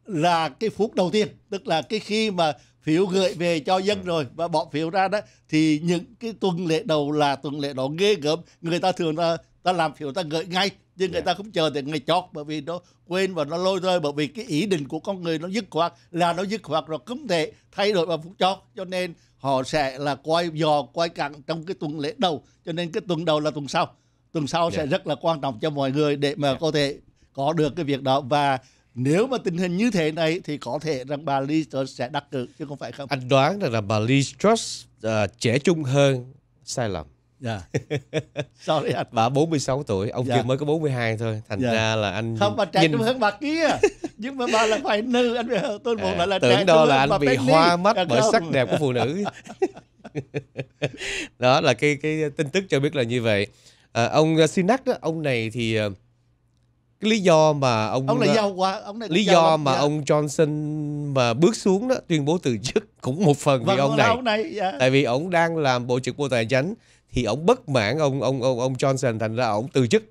là cái phút đầu tiên tức là cái khi mà phiếu gửi về cho dân ừ. rồi và bỏ phiếu ra đó thì những cái tuần lễ đầu là tuần lễ đó ghê gớm người ta thường ta ta làm phiếu ta gửi ngay nhưng người yeah. Dạ. ta không chờ đến ngày chót bởi vì nó quên và nó lôi thôi bởi vì cái ý định của con người nó dứt khoát là nó dứt khoát rồi cấm thể thay đổi vào phút chót cho nên họ sẽ là coi dò coi cặn trong cái tuần lễ đầu cho nên cái tuần đầu là tuần sau tuần sau yeah. sẽ dạ. rất là quan trọng cho mọi người để mà yeah. Dạ. có thể có được cái việc đó và nếu mà tình hình như thế này thì có thể rằng bà Liz Truss sẽ đắc cử chứ không phải không anh đoán rằng là bà Liz Truss uh, ờ, trẻ trung hơn sai lầm Dạ. Sorry anh. Bà 46 tuổi, ông dạ. kia mới có 42 thôi. Thành dạ. ra là anh Không mà trẻ nhìn... hơn bà kia. Nhưng mà bà là phải nữ anh tôi một à, là tưởng đâu là anh bị Penny. hoa mắt dạ, bởi sắc đẹp của phụ nữ. đó là cái cái tin tức cho biết là như vậy. À, ông à, Sinak đó, ông này thì à, cái lý do mà ông ông là quá ông này lý do, do mà dạ. ông Johnson mà bước xuống đó tuyên bố từ chức cũng một phần vâng, vì ông vâng, này, ông này dạ. tại vì ông đang làm bộ trưởng bộ tài chính thì ông bất mãn ông ông ông ông Johnson thành ra ông từ chức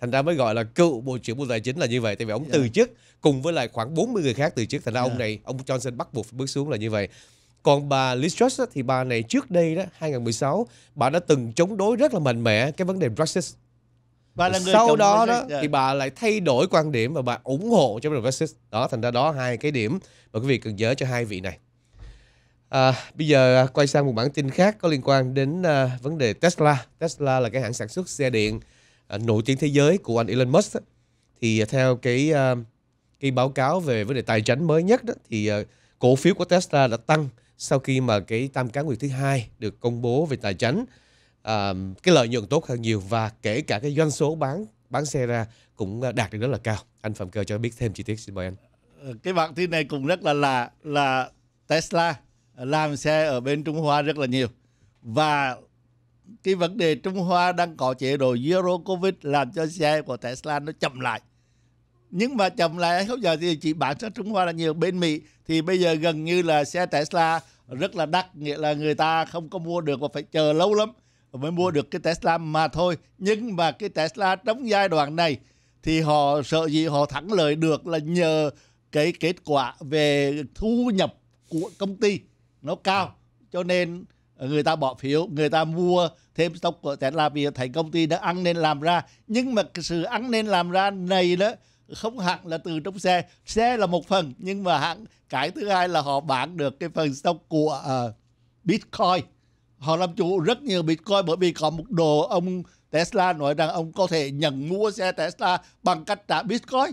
thành ra mới gọi là cựu bộ trưởng bộ tài chính là như vậy tại vì ông yeah. từ dạ. chức cùng với lại khoảng 40 người khác từ chức thành ra yeah. ông dạ. này ông Johnson bắt buộc bước xuống là như vậy còn bà Liz Truss thì bà này trước đây đó 2016 bà đã từng chống đối rất là mạnh mẽ cái vấn đề Brexit bà là người sau đó đó dạ. thì bà lại thay đổi quan điểm và bà ủng hộ cho Brexit đó thành ra đó hai cái điểm mà quý vị cần nhớ cho hai vị này À, bây giờ à, quay sang một bản tin khác có liên quan đến à, vấn đề Tesla. Tesla là cái hãng sản xuất xe điện à, nổi tiếng thế giới của anh Elon Musk. Á. Thì à, theo cái à, cái báo cáo về vấn đề tài chính mới nhất đó, thì à, cổ phiếu của Tesla đã tăng sau khi mà cái tam cá nguyệt thứ hai được công bố về tài chính. À, cái lợi nhuận tốt hơn nhiều và kể cả cái doanh số bán bán xe ra cũng à, đạt được rất là cao. Anh Phạm Cơ cho biết thêm chi tiết xin mời anh. Ờ, cái bản tin này cũng rất là là là Tesla làm xe ở bên Trung Hoa rất là nhiều và cái vấn đề Trung Hoa đang có chế độ Zero Covid làm cho xe của Tesla nó chậm lại nhưng mà chậm lại không giờ thì chỉ bán sang Trung Hoa là nhiều bên Mỹ thì bây giờ gần như là xe Tesla rất là đắt nghĩa là người ta không có mua được và phải chờ lâu lắm mới mua được cái Tesla mà thôi nhưng mà cái Tesla trong giai đoạn này thì họ sợ gì họ thắng lợi được là nhờ cái kết quả về thu nhập của công ty nó cao cho nên người ta bỏ phiếu người ta mua thêm stock của Tesla vì thấy công ty đã ăn nên làm ra nhưng mà cái sự ăn nên làm ra này đó không hẳn là từ trong xe xe là một phần nhưng mà hẳn cái thứ hai là họ bán được cái phần stock của uh, Bitcoin họ làm chủ rất nhiều Bitcoin bởi vì có một đồ ông Tesla nói rằng ông có thể nhận mua xe Tesla bằng cách trả Bitcoin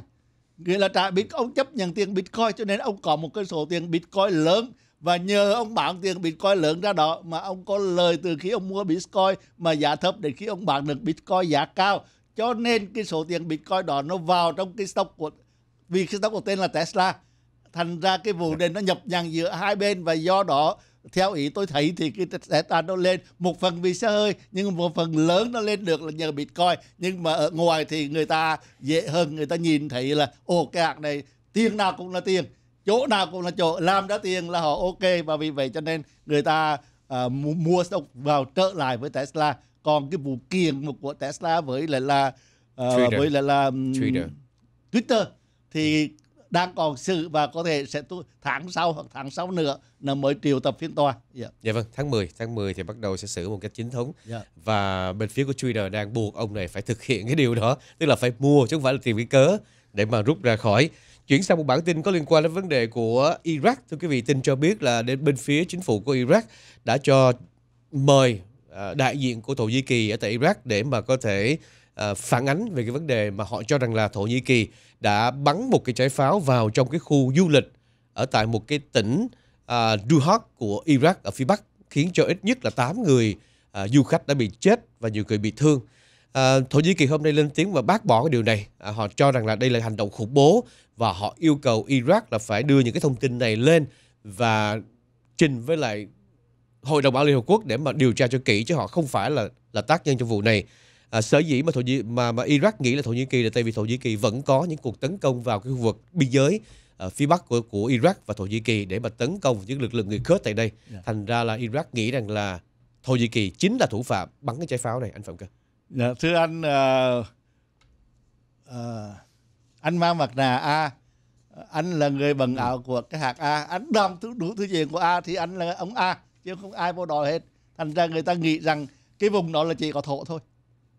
nghĩa là trả Bitcoin ông chấp nhận tiền Bitcoin cho nên ông có một cái số tiền Bitcoin lớn và nhờ ông bán tiền Bitcoin lớn ra đó mà ông có lời từ khi ông mua Bitcoin mà giá thấp để khi ông bán được Bitcoin giá cao cho nên cái số tiền Bitcoin đó nó vào trong cái stock của vì cái stock của tên là Tesla thành ra cái vụ dạ. này nó nhập nhằng giữa hai bên và do đó theo ý tôi thấy thì cái Tesla nó lên một phần vì xe hơi nhưng một phần lớn nó lên được là nhờ Bitcoin nhưng mà ở ngoài thì người ta dễ hơn người ta nhìn thấy là ồ cái hạng này tiền nào cũng là tiền chỗ nào cũng là chỗ làm ra tiền là họ ok và vì vậy cho nên người ta uh, mua xong vào trở lại với Tesla còn cái vụ kiện của Tesla với lại là uh, với lại là um, Twitter. Twitter thì ừ. đang còn sự và có thể sẽ tu tháng sau hoặc tháng sau nữa là mới triệu tập phiên tòa. Yeah. Dạ. dạ vâng, tháng 10, tháng 10 thì bắt đầu sẽ xử một cách chính thống yeah. Dạ. và bên phía của Twitter đang buộc ông này phải thực hiện cái điều đó, tức là phải mua chứ không phải là tìm cái cớ để mà rút ra khỏi. Chuyển sang một bản tin có liên quan đến vấn đề của Iraq. Thưa quý vị, tin cho biết là đến bên phía chính phủ của Iraq đã cho mời à, đại diện của Thổ Nhĩ Kỳ ở tại Iraq để mà có thể à, phản ánh về cái vấn đề mà họ cho rằng là Thổ Nhĩ Kỳ đã bắn một cái trái pháo vào trong cái khu du lịch ở tại một cái tỉnh à, Duhok của Iraq ở phía Bắc khiến cho ít nhất là 8 người du khách đã bị chết và nhiều người bị thương. À, Thổ Nhĩ Kỳ hôm nay lên tiếng và bác bỏ cái điều này. À, họ cho rằng là đây là hành động khủng bố và họ yêu cầu Iraq là phải đưa những cái thông tin này lên và trình với lại Hội đồng Bảo Liên Hợp Quốc để mà điều tra cho kỹ chứ họ không phải là là tác nhân trong vụ này. À, sở dĩ mà Thổ Nhĩ mà mà Iraq nghĩ là Thổ Nhĩ Kỳ là tại vì Thổ Nhĩ Kỳ vẫn có những cuộc tấn công vào cái khu vực biên giới ở à, phía bắc của của Iraq và Thổ Nhĩ Kỳ để mà tấn công những lực lượng người Kurd tại đây. Dạ. Thành ra là Iraq nghĩ rằng là Thổ Nhĩ Kỳ chính là thủ phạm bắn cái trái pháo này anh Phạm Cơ. Dạ, thưa anh uh, uh, anh mang mặt nạ A anh là người bần ừ. ảo của cái hạt A anh làm thứ đủ thứ gì của A thì anh là ông A chứ không ai vô đòi hết thành ra người ta nghĩ rằng cái vùng đó là chỉ có thổ thôi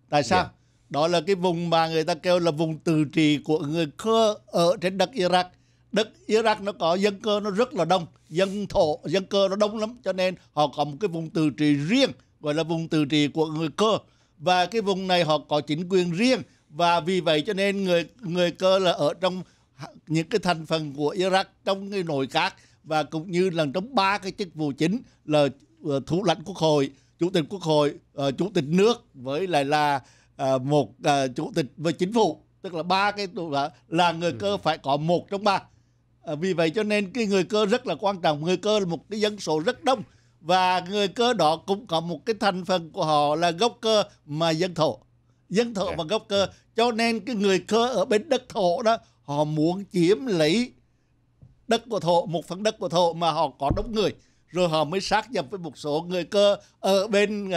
tại sao yeah. Dạ. đó là cái vùng mà người ta kêu là vùng từ trì của người cơ ở trên đất Iraq đất Iraq nó có dân cơ nó rất là đông dân thổ dân cơ nó đông lắm cho nên họ có một cái vùng từ trì riêng gọi là vùng từ trì của người cơ và cái vùng này họ có chính quyền riêng và vì vậy cho nên người người cơ là ở trong những cái thành phần của Iraq trong cái nội các và cũng như là trong ba cái chức vụ chính là ờ, thủ lãnh quốc hội, chủ tịch quốc hội, ờ, chủ tịch nước với lại là ờ, một chủ tịch với chính phủ tức là ba cái là, là người cơ ừ. phải có một trong ba vì vậy cho nên cái người cơ rất là quan trọng người cơ là một cái dân số rất đông và người cơ đó cũng có một cái thành phần của họ là gốc cơ mà dân thổ dân thổ yeah. Dạ. và gốc cơ cho nên cái người cơ ở bên đất thổ đó họ muốn chiếm lấy đất của thổ một phần đất của thổ mà họ có đông người rồi họ mới sát nhập với một số người cơ ở bên uh,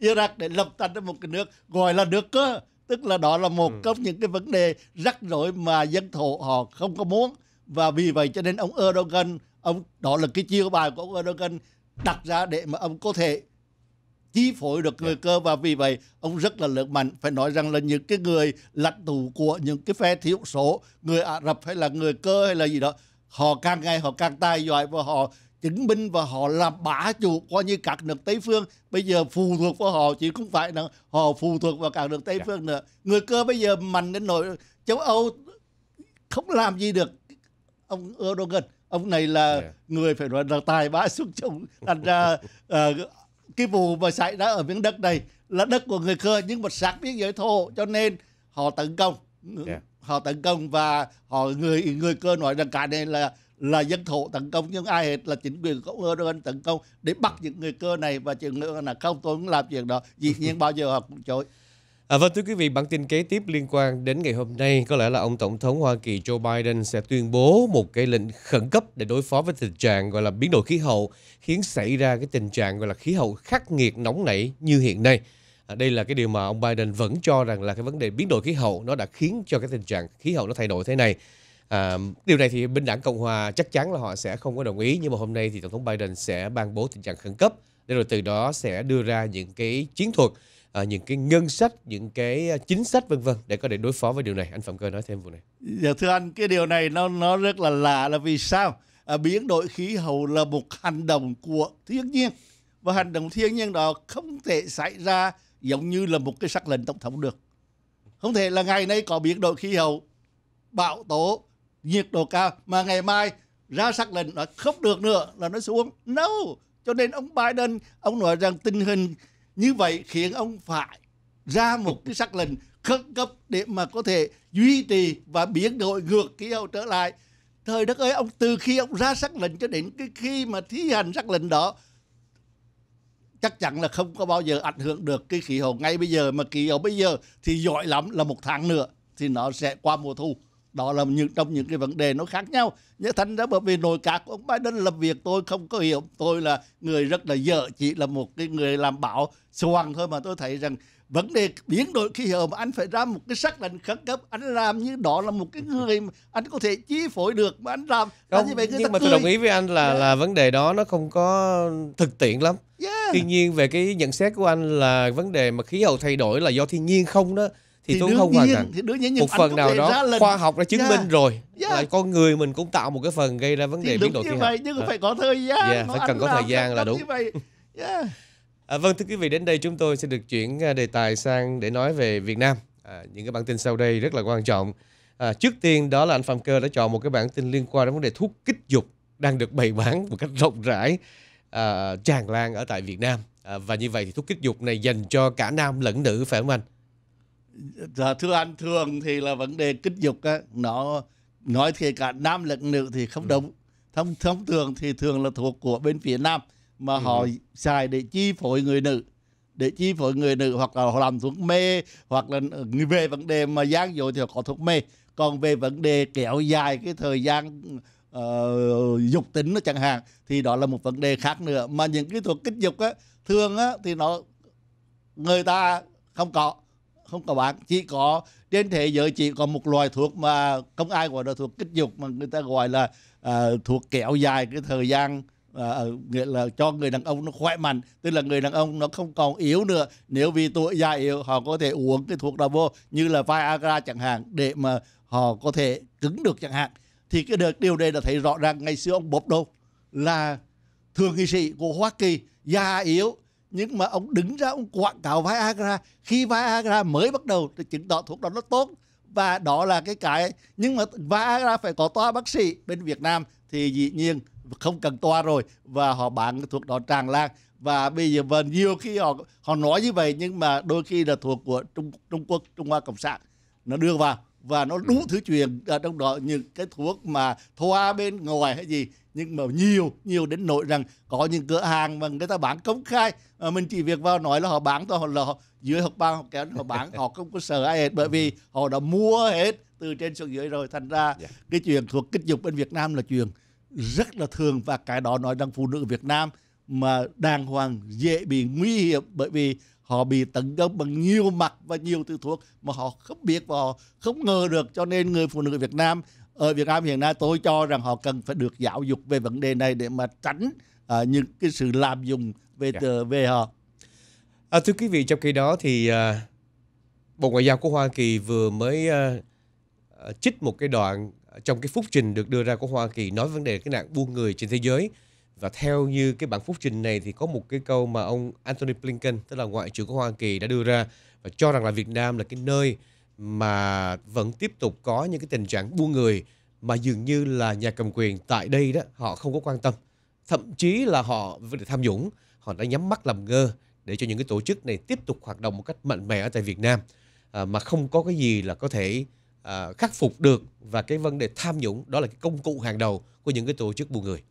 Iraq để lập thành ra một cái nước gọi là nước cơ tức là đó là một ừ. trong những cái vấn đề rắc rối mà dân thổ họ không có muốn và vì vậy cho nên ông Erdogan ông đó là cái chiêu bài của ông Erdogan đặt ra để mà ông có thể chi phối được người dạ. cơ và vì vậy ông rất là lớn mạnh phải nói rằng là những cái người lãnh tụ của những cái phe thiểu số người Ả Rập hay là người cơ hay là gì đó họ càng ngày họ càng tài giỏi và họ chứng minh và họ làm bá chủ coi như các nước Tây phương bây giờ phụ thuộc vào họ chứ không phải là họ phụ thuộc vào các nước Tây dạ. phương nữa người cơ bây giờ mạnh đến nỗi châu Âu không làm gì được ông Erdogan ông này là yeah. Dạ. người phải nói là tài bá xuất chúng thành ra uh, cái vụ mà xảy ra ở miếng đất này là đất của người khơ nhưng mà sát biên giới thô cho nên họ tấn công yeah. Dạ. họ tấn công và họ người người cơ nói rằng cả này là là dân thổ tấn công nhưng ai hết là chính quyền cộng Erdogan tấn công để bắt những người cơ này và chuyện nữa là không tôi cũng làm chuyện đó dĩ nhiên bao giờ họ cũng chối À, và vâng, thưa quý vị, bản tin kế tiếp liên quan đến ngày hôm nay có lẽ là ông Tổng thống Hoa Kỳ Joe Biden sẽ tuyên bố một cái lệnh khẩn cấp để đối phó với tình trạng gọi là biến đổi khí hậu khiến xảy ra cái tình trạng gọi là khí hậu khắc nghiệt nóng nảy như hiện nay. À, đây là cái điều mà ông Biden vẫn cho rằng là cái vấn đề biến đổi khí hậu nó đã khiến cho cái tình trạng khí hậu nó thay đổi thế này. À, điều này thì bên đảng Cộng hòa chắc chắn là họ sẽ không có đồng ý nhưng mà hôm nay thì Tổng thống Biden sẽ ban bố tình trạng khẩn cấp để rồi từ đó sẽ đưa ra những cái chiến thuật à, những cái ngân sách những cái ờ, chính sách vân vân để có thể đối phó với điều này anh phạm cơ nói thêm vụ này dạ thưa anh cái điều này nó nó rất là lạ là vì sao à, biến đổi khí hậu là một hành động của thiên nhiên và hành động thiên nhiên đó không thể xảy ra giống như là một cái sắc lệnh tổng thống được không thể là ngày nay có biến đổi khí hậu bão tố nhiệt độ cao mà ngày mai ra sắc lệnh nó không được nữa là nó xuống no cho nên ông Biden ông nói rằng tình hình như vậy khiến ông phải ra một cái sắc lệnh khẩn cấp để mà có thể duy trì và biến đổi ngược khí hậu trở lại thời đất ơi ông từ khi ông ra sắc lệnh cho đến cái khi mà thi hành sắc lệnh đó chắc chắn là không có bao giờ ảnh hưởng được cái khí hậu ngay bây giờ mà khí hậu bây giờ thì giỏi lắm là một tháng nữa thì nó sẽ qua mùa thu đó là những trong những cái vấn đề nó khác nhau như thành ra bởi vì nội các của ông Biden làm việc tôi không có hiểu tôi là người rất là dở chỉ là một cái người làm bảo xoàng thôi mà tôi thấy rằng vấn đề biến đổi khí hậu mà anh phải ra một cái sắc lệnh khẩn cấp anh làm như đó là một cái ừ. người mà anh có thể chi phối được mà anh làm không, như vậy nhưng mà cười. tôi đồng ý với anh là yeah. Dạ. là vấn đề đó nó không có thực tiện lắm yeah. Dạ. tuy nhiên về cái nhận xét của anh là vấn đề mà khí hậu thay đổi là do thiên nhiên không đó thì, thì tôi không hoàn toàn thì nhiên, một phần nào đó khoa học đã chứng yeah. minh rồi yeah. là con người mình cũng tạo một cái phần gây ra vấn đề biến đổi khí hậu vậy, nhưng ờ. phải có thời gian yeah, phải cần có thời gian là đúng yeah. à, vâng thưa quý vị đến đây chúng tôi sẽ được chuyển à, đề tài sang để nói về Việt Nam à, những cái bản tin sau đây rất là quan trọng à, trước tiên đó là anh Phạm Cơ đã chọn một cái bản tin liên quan đến vấn đề thuốc kích dục đang được bày bán một cách rộng rãi à, tràn lan ở tại Việt Nam à, và như vậy thì thuốc kích dục này dành cho cả nam lẫn nữ phải không anh thưa anh thường thì là vấn đề kích dục á nó nói thì cả nam lẫn nữ thì không ừ. đúng thông thông thường thì thường là thuộc của bên phía nam mà ừ. họ xài để chi phối người nữ để chi phối người nữ hoặc là họ làm thuốc mê hoặc là ừ, về vấn đề mà gian dối thì họ có thuốc mê còn về vấn đề kéo dài cái thời gian uh, dục tính đó chẳng hạn thì đó là một vấn đề khác nữa mà những cái thuật kích dục á thường á thì nó người ta không có không các bạn chỉ có trên thế giới chỉ có một loài thuốc mà không ai gọi là thuốc kích dục mà người ta gọi là uh, thuốc kéo dài cái thời gian à, à, nghĩa là cho người đàn ông nó khỏe mạnh tức là người đàn ông nó không còn yếu nữa nếu vì tuổi già yếu họ có thể uống cái thuốc nào vô như là Viagra chẳng hạn để mà họ có thể cứng được chẳng hạn thì cái đợt điều này là thấy rõ ràng ngày xưa ông Bob đâu là thượng nghị sĩ của Hoa Kỳ già yếu nhưng mà ông đứng ra ông quảng cáo Viagra khi Viagra mới bắt đầu thì chứng tỏ thuốc đó nó tốt và đó là cái cái nhưng mà Viagra phải có toa bác sĩ bên Việt Nam thì dĩ nhiên không cần toa rồi và họ bán cái thuốc đó tràn lan và bây giờ và nhiều khi họ họ nói như vậy nhưng mà đôi khi là thuộc của Trung Trung Quốc Trung Hoa Cộng sản nó đưa vào và nó đủ thứ chuyện ở trong đó những cái thuốc mà thoa bên ngoài hay gì nhưng mà nhiều nhiều đến nỗi rằng có những cửa hàng mà người ta bán công khai mà mình chỉ việc vào nói là họ bán thôi là họ dưới hộp bao họ kéo họ bán họ không có sợ ai hết bởi vì ừ. họ đã mua hết từ trên xuống dưới rồi thành ra dạ. cái chuyện thuộc kích dục bên Việt Nam là chuyện rất là thường và cái đó nói rằng phụ nữ Việt Nam mà đàng hoàng dễ bị nguy hiểm bởi vì họ bị tấn công bằng nhiều mặt và nhiều thứ thuốc mà họ không biết và họ không ngờ được cho nên người phụ nữ Việt Nam ở Việt Nam hiện nay tôi cho rằng họ cần phải được giáo dục về vấn đề này để mà tránh à, những cái sự lạm dụng về yeah. Dạ. về họ. À, thưa quý vị, trong khi đó thì à, Bộ Ngoại giao của Hoa Kỳ vừa mới à, trích à, một cái đoạn trong cái phúc trình được đưa ra của Hoa Kỳ nói vấn đề cái nạn buôn người trên thế giới và theo như cái bản phúc trình này thì có một cái câu mà ông Anthony Blinken tức là ngoại trưởng của Hoa Kỳ đã đưa ra và cho rằng là Việt Nam là cái nơi mà vẫn tiếp tục có những cái tình trạng buôn người mà dường như là nhà cầm quyền tại đây đó họ không có quan tâm thậm chí là họ vấn đề tham nhũng họ đã nhắm mắt làm ngơ để cho những cái tổ chức này tiếp tục hoạt động một cách mạnh mẽ tại Việt Nam à, mà không có cái gì là có thể à, khắc phục được và cái vấn đề tham nhũng đó là cái công cụ hàng đầu của những cái tổ chức buôn người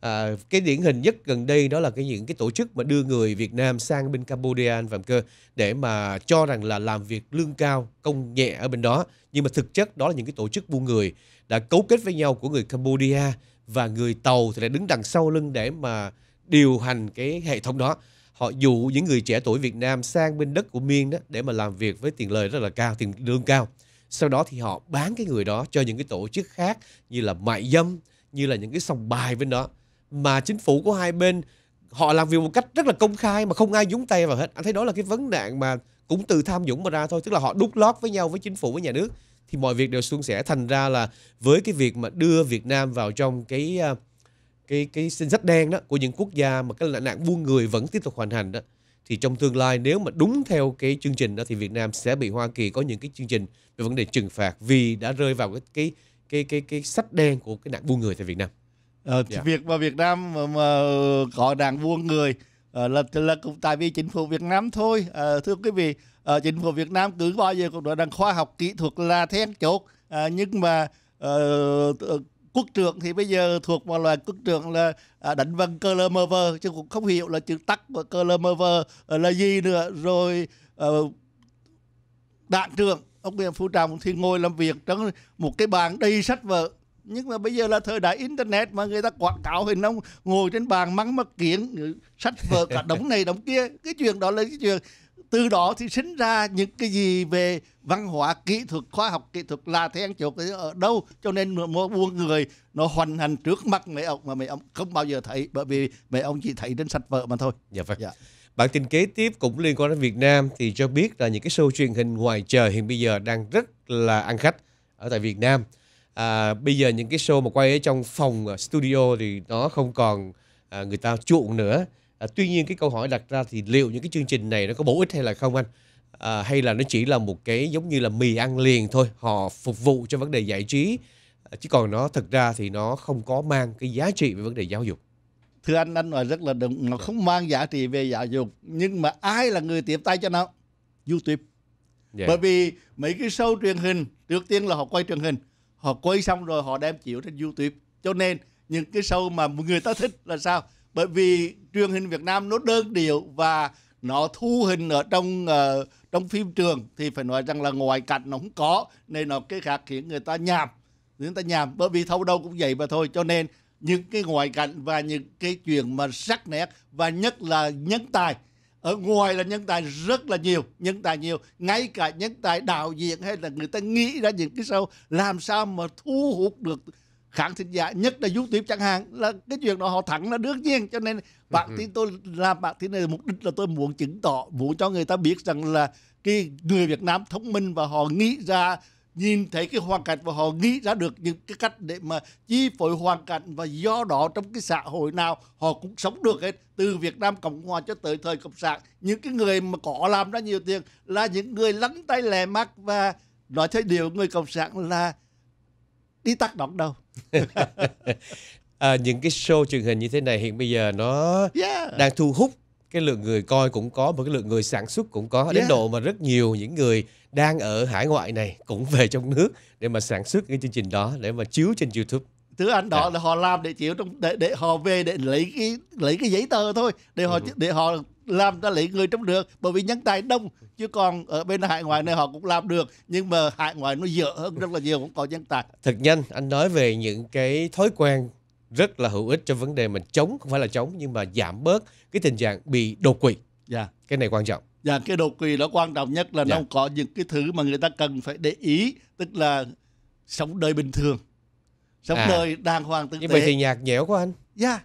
à, cái điển hình nhất gần đây đó là cái những cái tổ chức mà đưa người Việt Nam sang bên Campuchia anh Cơ để mà cho rằng là làm việc lương cao công nhẹ ở bên đó nhưng mà thực chất đó là những cái tổ chức buôn người đã cấu kết với nhau của người Campuchia và người tàu thì lại đứng đằng sau lưng để mà điều hành cái hệ thống đó họ dụ những người trẻ tuổi Việt Nam sang bên đất của Miên đó để mà làm việc với tiền lời rất là cao tiền lương cao sau đó thì họ bán cái người đó cho những cái tổ chức khác như là mại dâm như là những cái sòng bài bên đó mà chính phủ của hai bên họ làm việc một cách rất là công khai mà không ai dúng tay vào hết anh thấy đó là cái vấn nạn mà cũng từ tham nhũng mà ra thôi tức là họ đút lót với nhau với chính phủ với nhà nước thì mọi việc đều suôn sẻ thành ra là với cái việc mà đưa Việt Nam vào trong cái à, cái cái danh sách đen đó của những quốc gia mà cái nạn buôn người vẫn tiếp tục hoàn hành đó thì trong tương lai nếu mà đúng theo cái chương trình đó thì Việt Nam sẽ bị Hoa Kỳ có những cái chương trình về vấn đề trừng phạt vì đã rơi vào cái cái cái cái cái sách đen của cái nạn buôn người tại Việt Nam ờ, yeah. Dạ. việc mà Việt Nam mà, mà ờ, có đảng buôn người à, là là cũng tại vì chính phủ Việt Nam thôi à, thưa quý vị à, chính phủ Việt Nam cứ bao giờ cũng nói rằng khoa học kỹ thuật là then chốt à, nhưng mà à, quốc trưởng thì bây giờ thuộc vào loại quốc trưởng là à, đánh vần cơ lơ mơ vơ chứ cũng không hiểu là chữ tắt của cơ lơ mơ vơ là gì nữa rồi à, đạn trưởng ông Nguyễn Phú Trọng thì ngồi làm việc trong một cái bàn đầy sách vở nhưng mà bây giờ là thời đại internet mà người ta quảng cáo hình ông ngồi trên bàn mắng mất kiện sách vở cả đống này đống kia cái chuyện đó là cái chuyện từ đó thì sinh ra những cái gì về văn hóa kỹ thuật khoa học kỹ thuật là thế ăn chuột ở đâu cho nên một buôn người nó hoàn hành trước mắt mẹ ông mà mẹ ông không bao giờ thấy bởi vì mẹ ông chỉ thấy đến sách vở mà thôi dạ vâng dạ. Bản tin kế tiếp cũng liên quan đến Việt Nam thì cho biết là những cái show truyền hình ngoài trời hiện bây giờ đang rất là ăn khách ở tại Việt Nam à, bây giờ những cái show mà quay ở trong phòng à, studio thì nó không còn à, người ta chuộng nữa à, tuy nhiên cái câu hỏi đặt ra thì liệu những cái chương trình này nó có bổ ích hay là không anh à, hay là nó chỉ là một cái giống như là mì ăn liền thôi họ phục vụ cho vấn đề giải trí à, chứ còn nó thật ra thì nó không có mang cái giá trị về vấn đề giáo dục thưa anh anh nói rất là đúng nó không mang giá trị về giáo dục nhưng mà ai là người tiếp tay cho nó youtube yeah. Dạ. bởi vì mấy cái show truyền hình trước tiên là họ quay truyền hình họ quay xong rồi họ đem chiếu trên youtube cho nên những cái show mà người ta thích là sao bởi vì truyền hình việt nam nó đơn điệu và nó thu hình ở trong uh, trong phim trường thì phải nói rằng là ngoài cảnh nó không có nên nó cái khác khiến người ta nhạt, người ta nhàm bởi vì thâu đâu cũng vậy mà thôi cho nên những cái ngoại cảnh và những cái chuyện mà sắc nét và nhất là nhân tài ở ngoài là nhân tài rất là nhiều nhân tài nhiều ngay cả nhân tài đạo diễn hay là người ta nghĩ ra những cái sâu làm sao mà thu hút được khán thính giả nhất là youtube chẳng hạn là cái chuyện đó họ thẳng là đương nhiên cho nên bạn ừ, ừ. tin tôi làm bạn tin này mục đích là tôi muốn chứng tỏ muốn cho người ta biết rằng là cái người việt nam thông minh và họ nghĩ ra nhìn thấy cái hoàn cảnh và họ nghĩ ra được những cái cách để mà chi phối hoàn cảnh và do đó trong cái xã hội nào họ cũng sống được hết từ Việt Nam Cộng Hòa cho tới thời Cộng sản những cái người mà có làm ra nhiều tiền là những người lắng tay lè mắt và nói thấy điều người Cộng sản là đi tác động đâu à, những cái show truyền hình như thế này hiện bây giờ nó yeah. đang thu hút cái lượng người coi cũng có mà cái lượng người sản xuất cũng có đến yeah. độ mà rất nhiều những người đang ở hải ngoại này cũng về trong nước để mà sản xuất cái chương trình đó để mà chiếu trên YouTube thứ anh đó à. là họ làm để chiếu trong để, để họ về để lấy cái lấy cái giấy tờ thôi để họ ừ. để họ làm ra lấy người trong được bởi vì nhân tài đông chứ còn ở bên hải ngoại này họ cũng làm được nhưng mà hải ngoại nó dở hơn rất là nhiều cũng có nhân tài thực nhân anh nói về những cái thói quen rất là hữu ích cho vấn đề mình chống không phải là chống nhưng mà giảm bớt cái tình trạng bị đột quỵ dạ cái này quan trọng dạ cái đột quỵ đó quan trọng nhất là dạ. nó có những cái thứ mà người ta cần phải để ý tức là sống đời bình thường sống à. đời đàng hoàng tự tế nhưng vậy thì nhạc nhẽo của anh dạ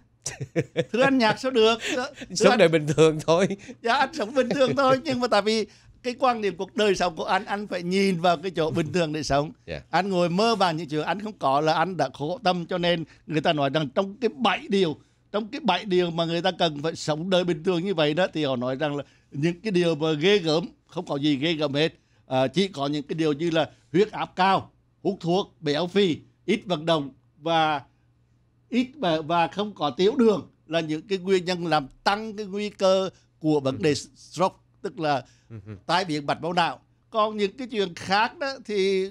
thưa anh nhạc sao được thưa sống anh... đời bình thường thôi dạ anh sống bình thường thôi nhưng mà tại vì cái quan niệm cuộc đời sống của anh anh phải nhìn vào cái chỗ bình thường để sống yeah. anh ngồi mơ vào những chuyện anh không có là anh đã khổ tâm cho nên người ta nói rằng trong cái bảy điều trong cái bảy điều mà người ta cần phải sống đời bình thường như vậy đó thì họ nói rằng là những cái điều mà ghê gớm không có gì ghê gớm hết à, chỉ có những cái điều như là huyết áp cao hút thuốc béo phì ít vận động và ít và, và không có tiểu đường là những cái nguyên nhân làm tăng cái nguy cơ của vấn đề stroke tức là ừ tai biến bạch máu não còn những cái chuyện khác đó thì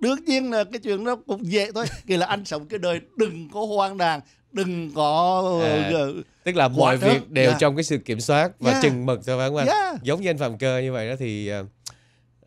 đương nhiên là cái chuyện nó cũng dễ thôi nghĩa là anh sống cái đời đừng có hoang đàng đừng có à, ờ, tức là mọi việc đó. đều yeah. trong cái sự kiểm soát và yeah. chừng mực thôi phải không anh yeah. giống như anh phạm cơ như vậy đó thì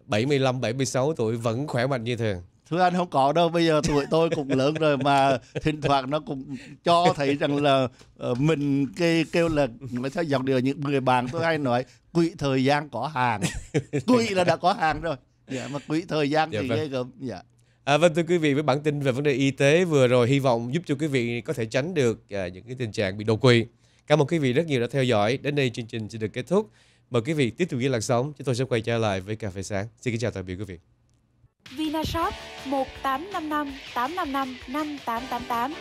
75 ờ, 76 tuổi vẫn khỏe mạnh như thường thưa anh không có đâu bây giờ tuổi tôi cũng lớn rồi mà thỉnh thoảng nó cũng cho thấy rằng là ờ, mình kêu là nói theo dòng điều những người bạn tôi hay nói quỹ thời gian có hàng quỹ là đã có hàng rồi dạ mà quỹ thời gian dạ, thì vâng. ghê gớm dạ À, vâng thưa quý vị với bản tin về vấn đề y tế vừa rồi hy vọng giúp cho quý vị có thể tránh được à, những cái tình trạng bị đột quỵ. Cảm ơn quý vị rất nhiều đã theo dõi. Đến đây chương trình sẽ được kết thúc. Mời quý vị tiếp tục ghi làn sóng. Chúng tôi sẽ quay trở lại với cà phê sáng. Xin kính chào tạm biệt quý vị. Vinashop 1855 855 5888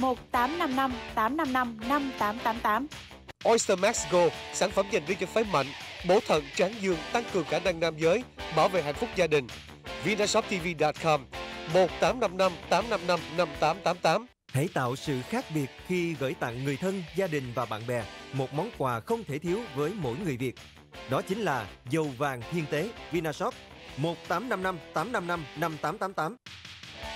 1855 855 5888 Oyster Max Go, sản phẩm dành riêng cho phái mạnh, bổ thận, tráng dương, tăng cường khả năng nam giới, bảo vệ hạnh phúc gia đình. VinaShopTV.com 1855 855 5888 Hãy tạo sự khác biệt khi gửi tặng người thân, gia đình và bạn bè một món quà không thể thiếu với mỗi người Việt. Đó chính là dầu vàng thiên tế Vinashop 1855 855 5888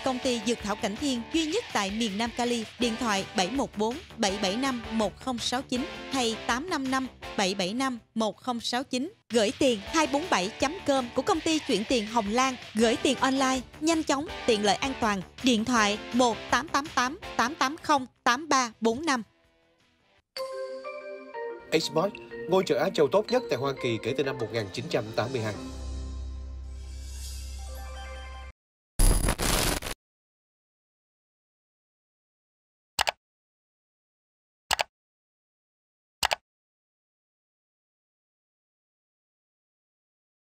công ty Dược Thảo Cảnh Thiên duy nhất tại miền Nam Cali, điện thoại 714 775 1069 hay 855 775 1069. Gửi tiền 247.com của công ty chuyển tiền Hồng Lan, gửi tiền online, nhanh chóng, tiện lợi an toàn, điện thoại 1888 880 8345. Xbox, ngôi chợ Á Châu tốt nhất tại Hoa Kỳ kể từ năm 1982.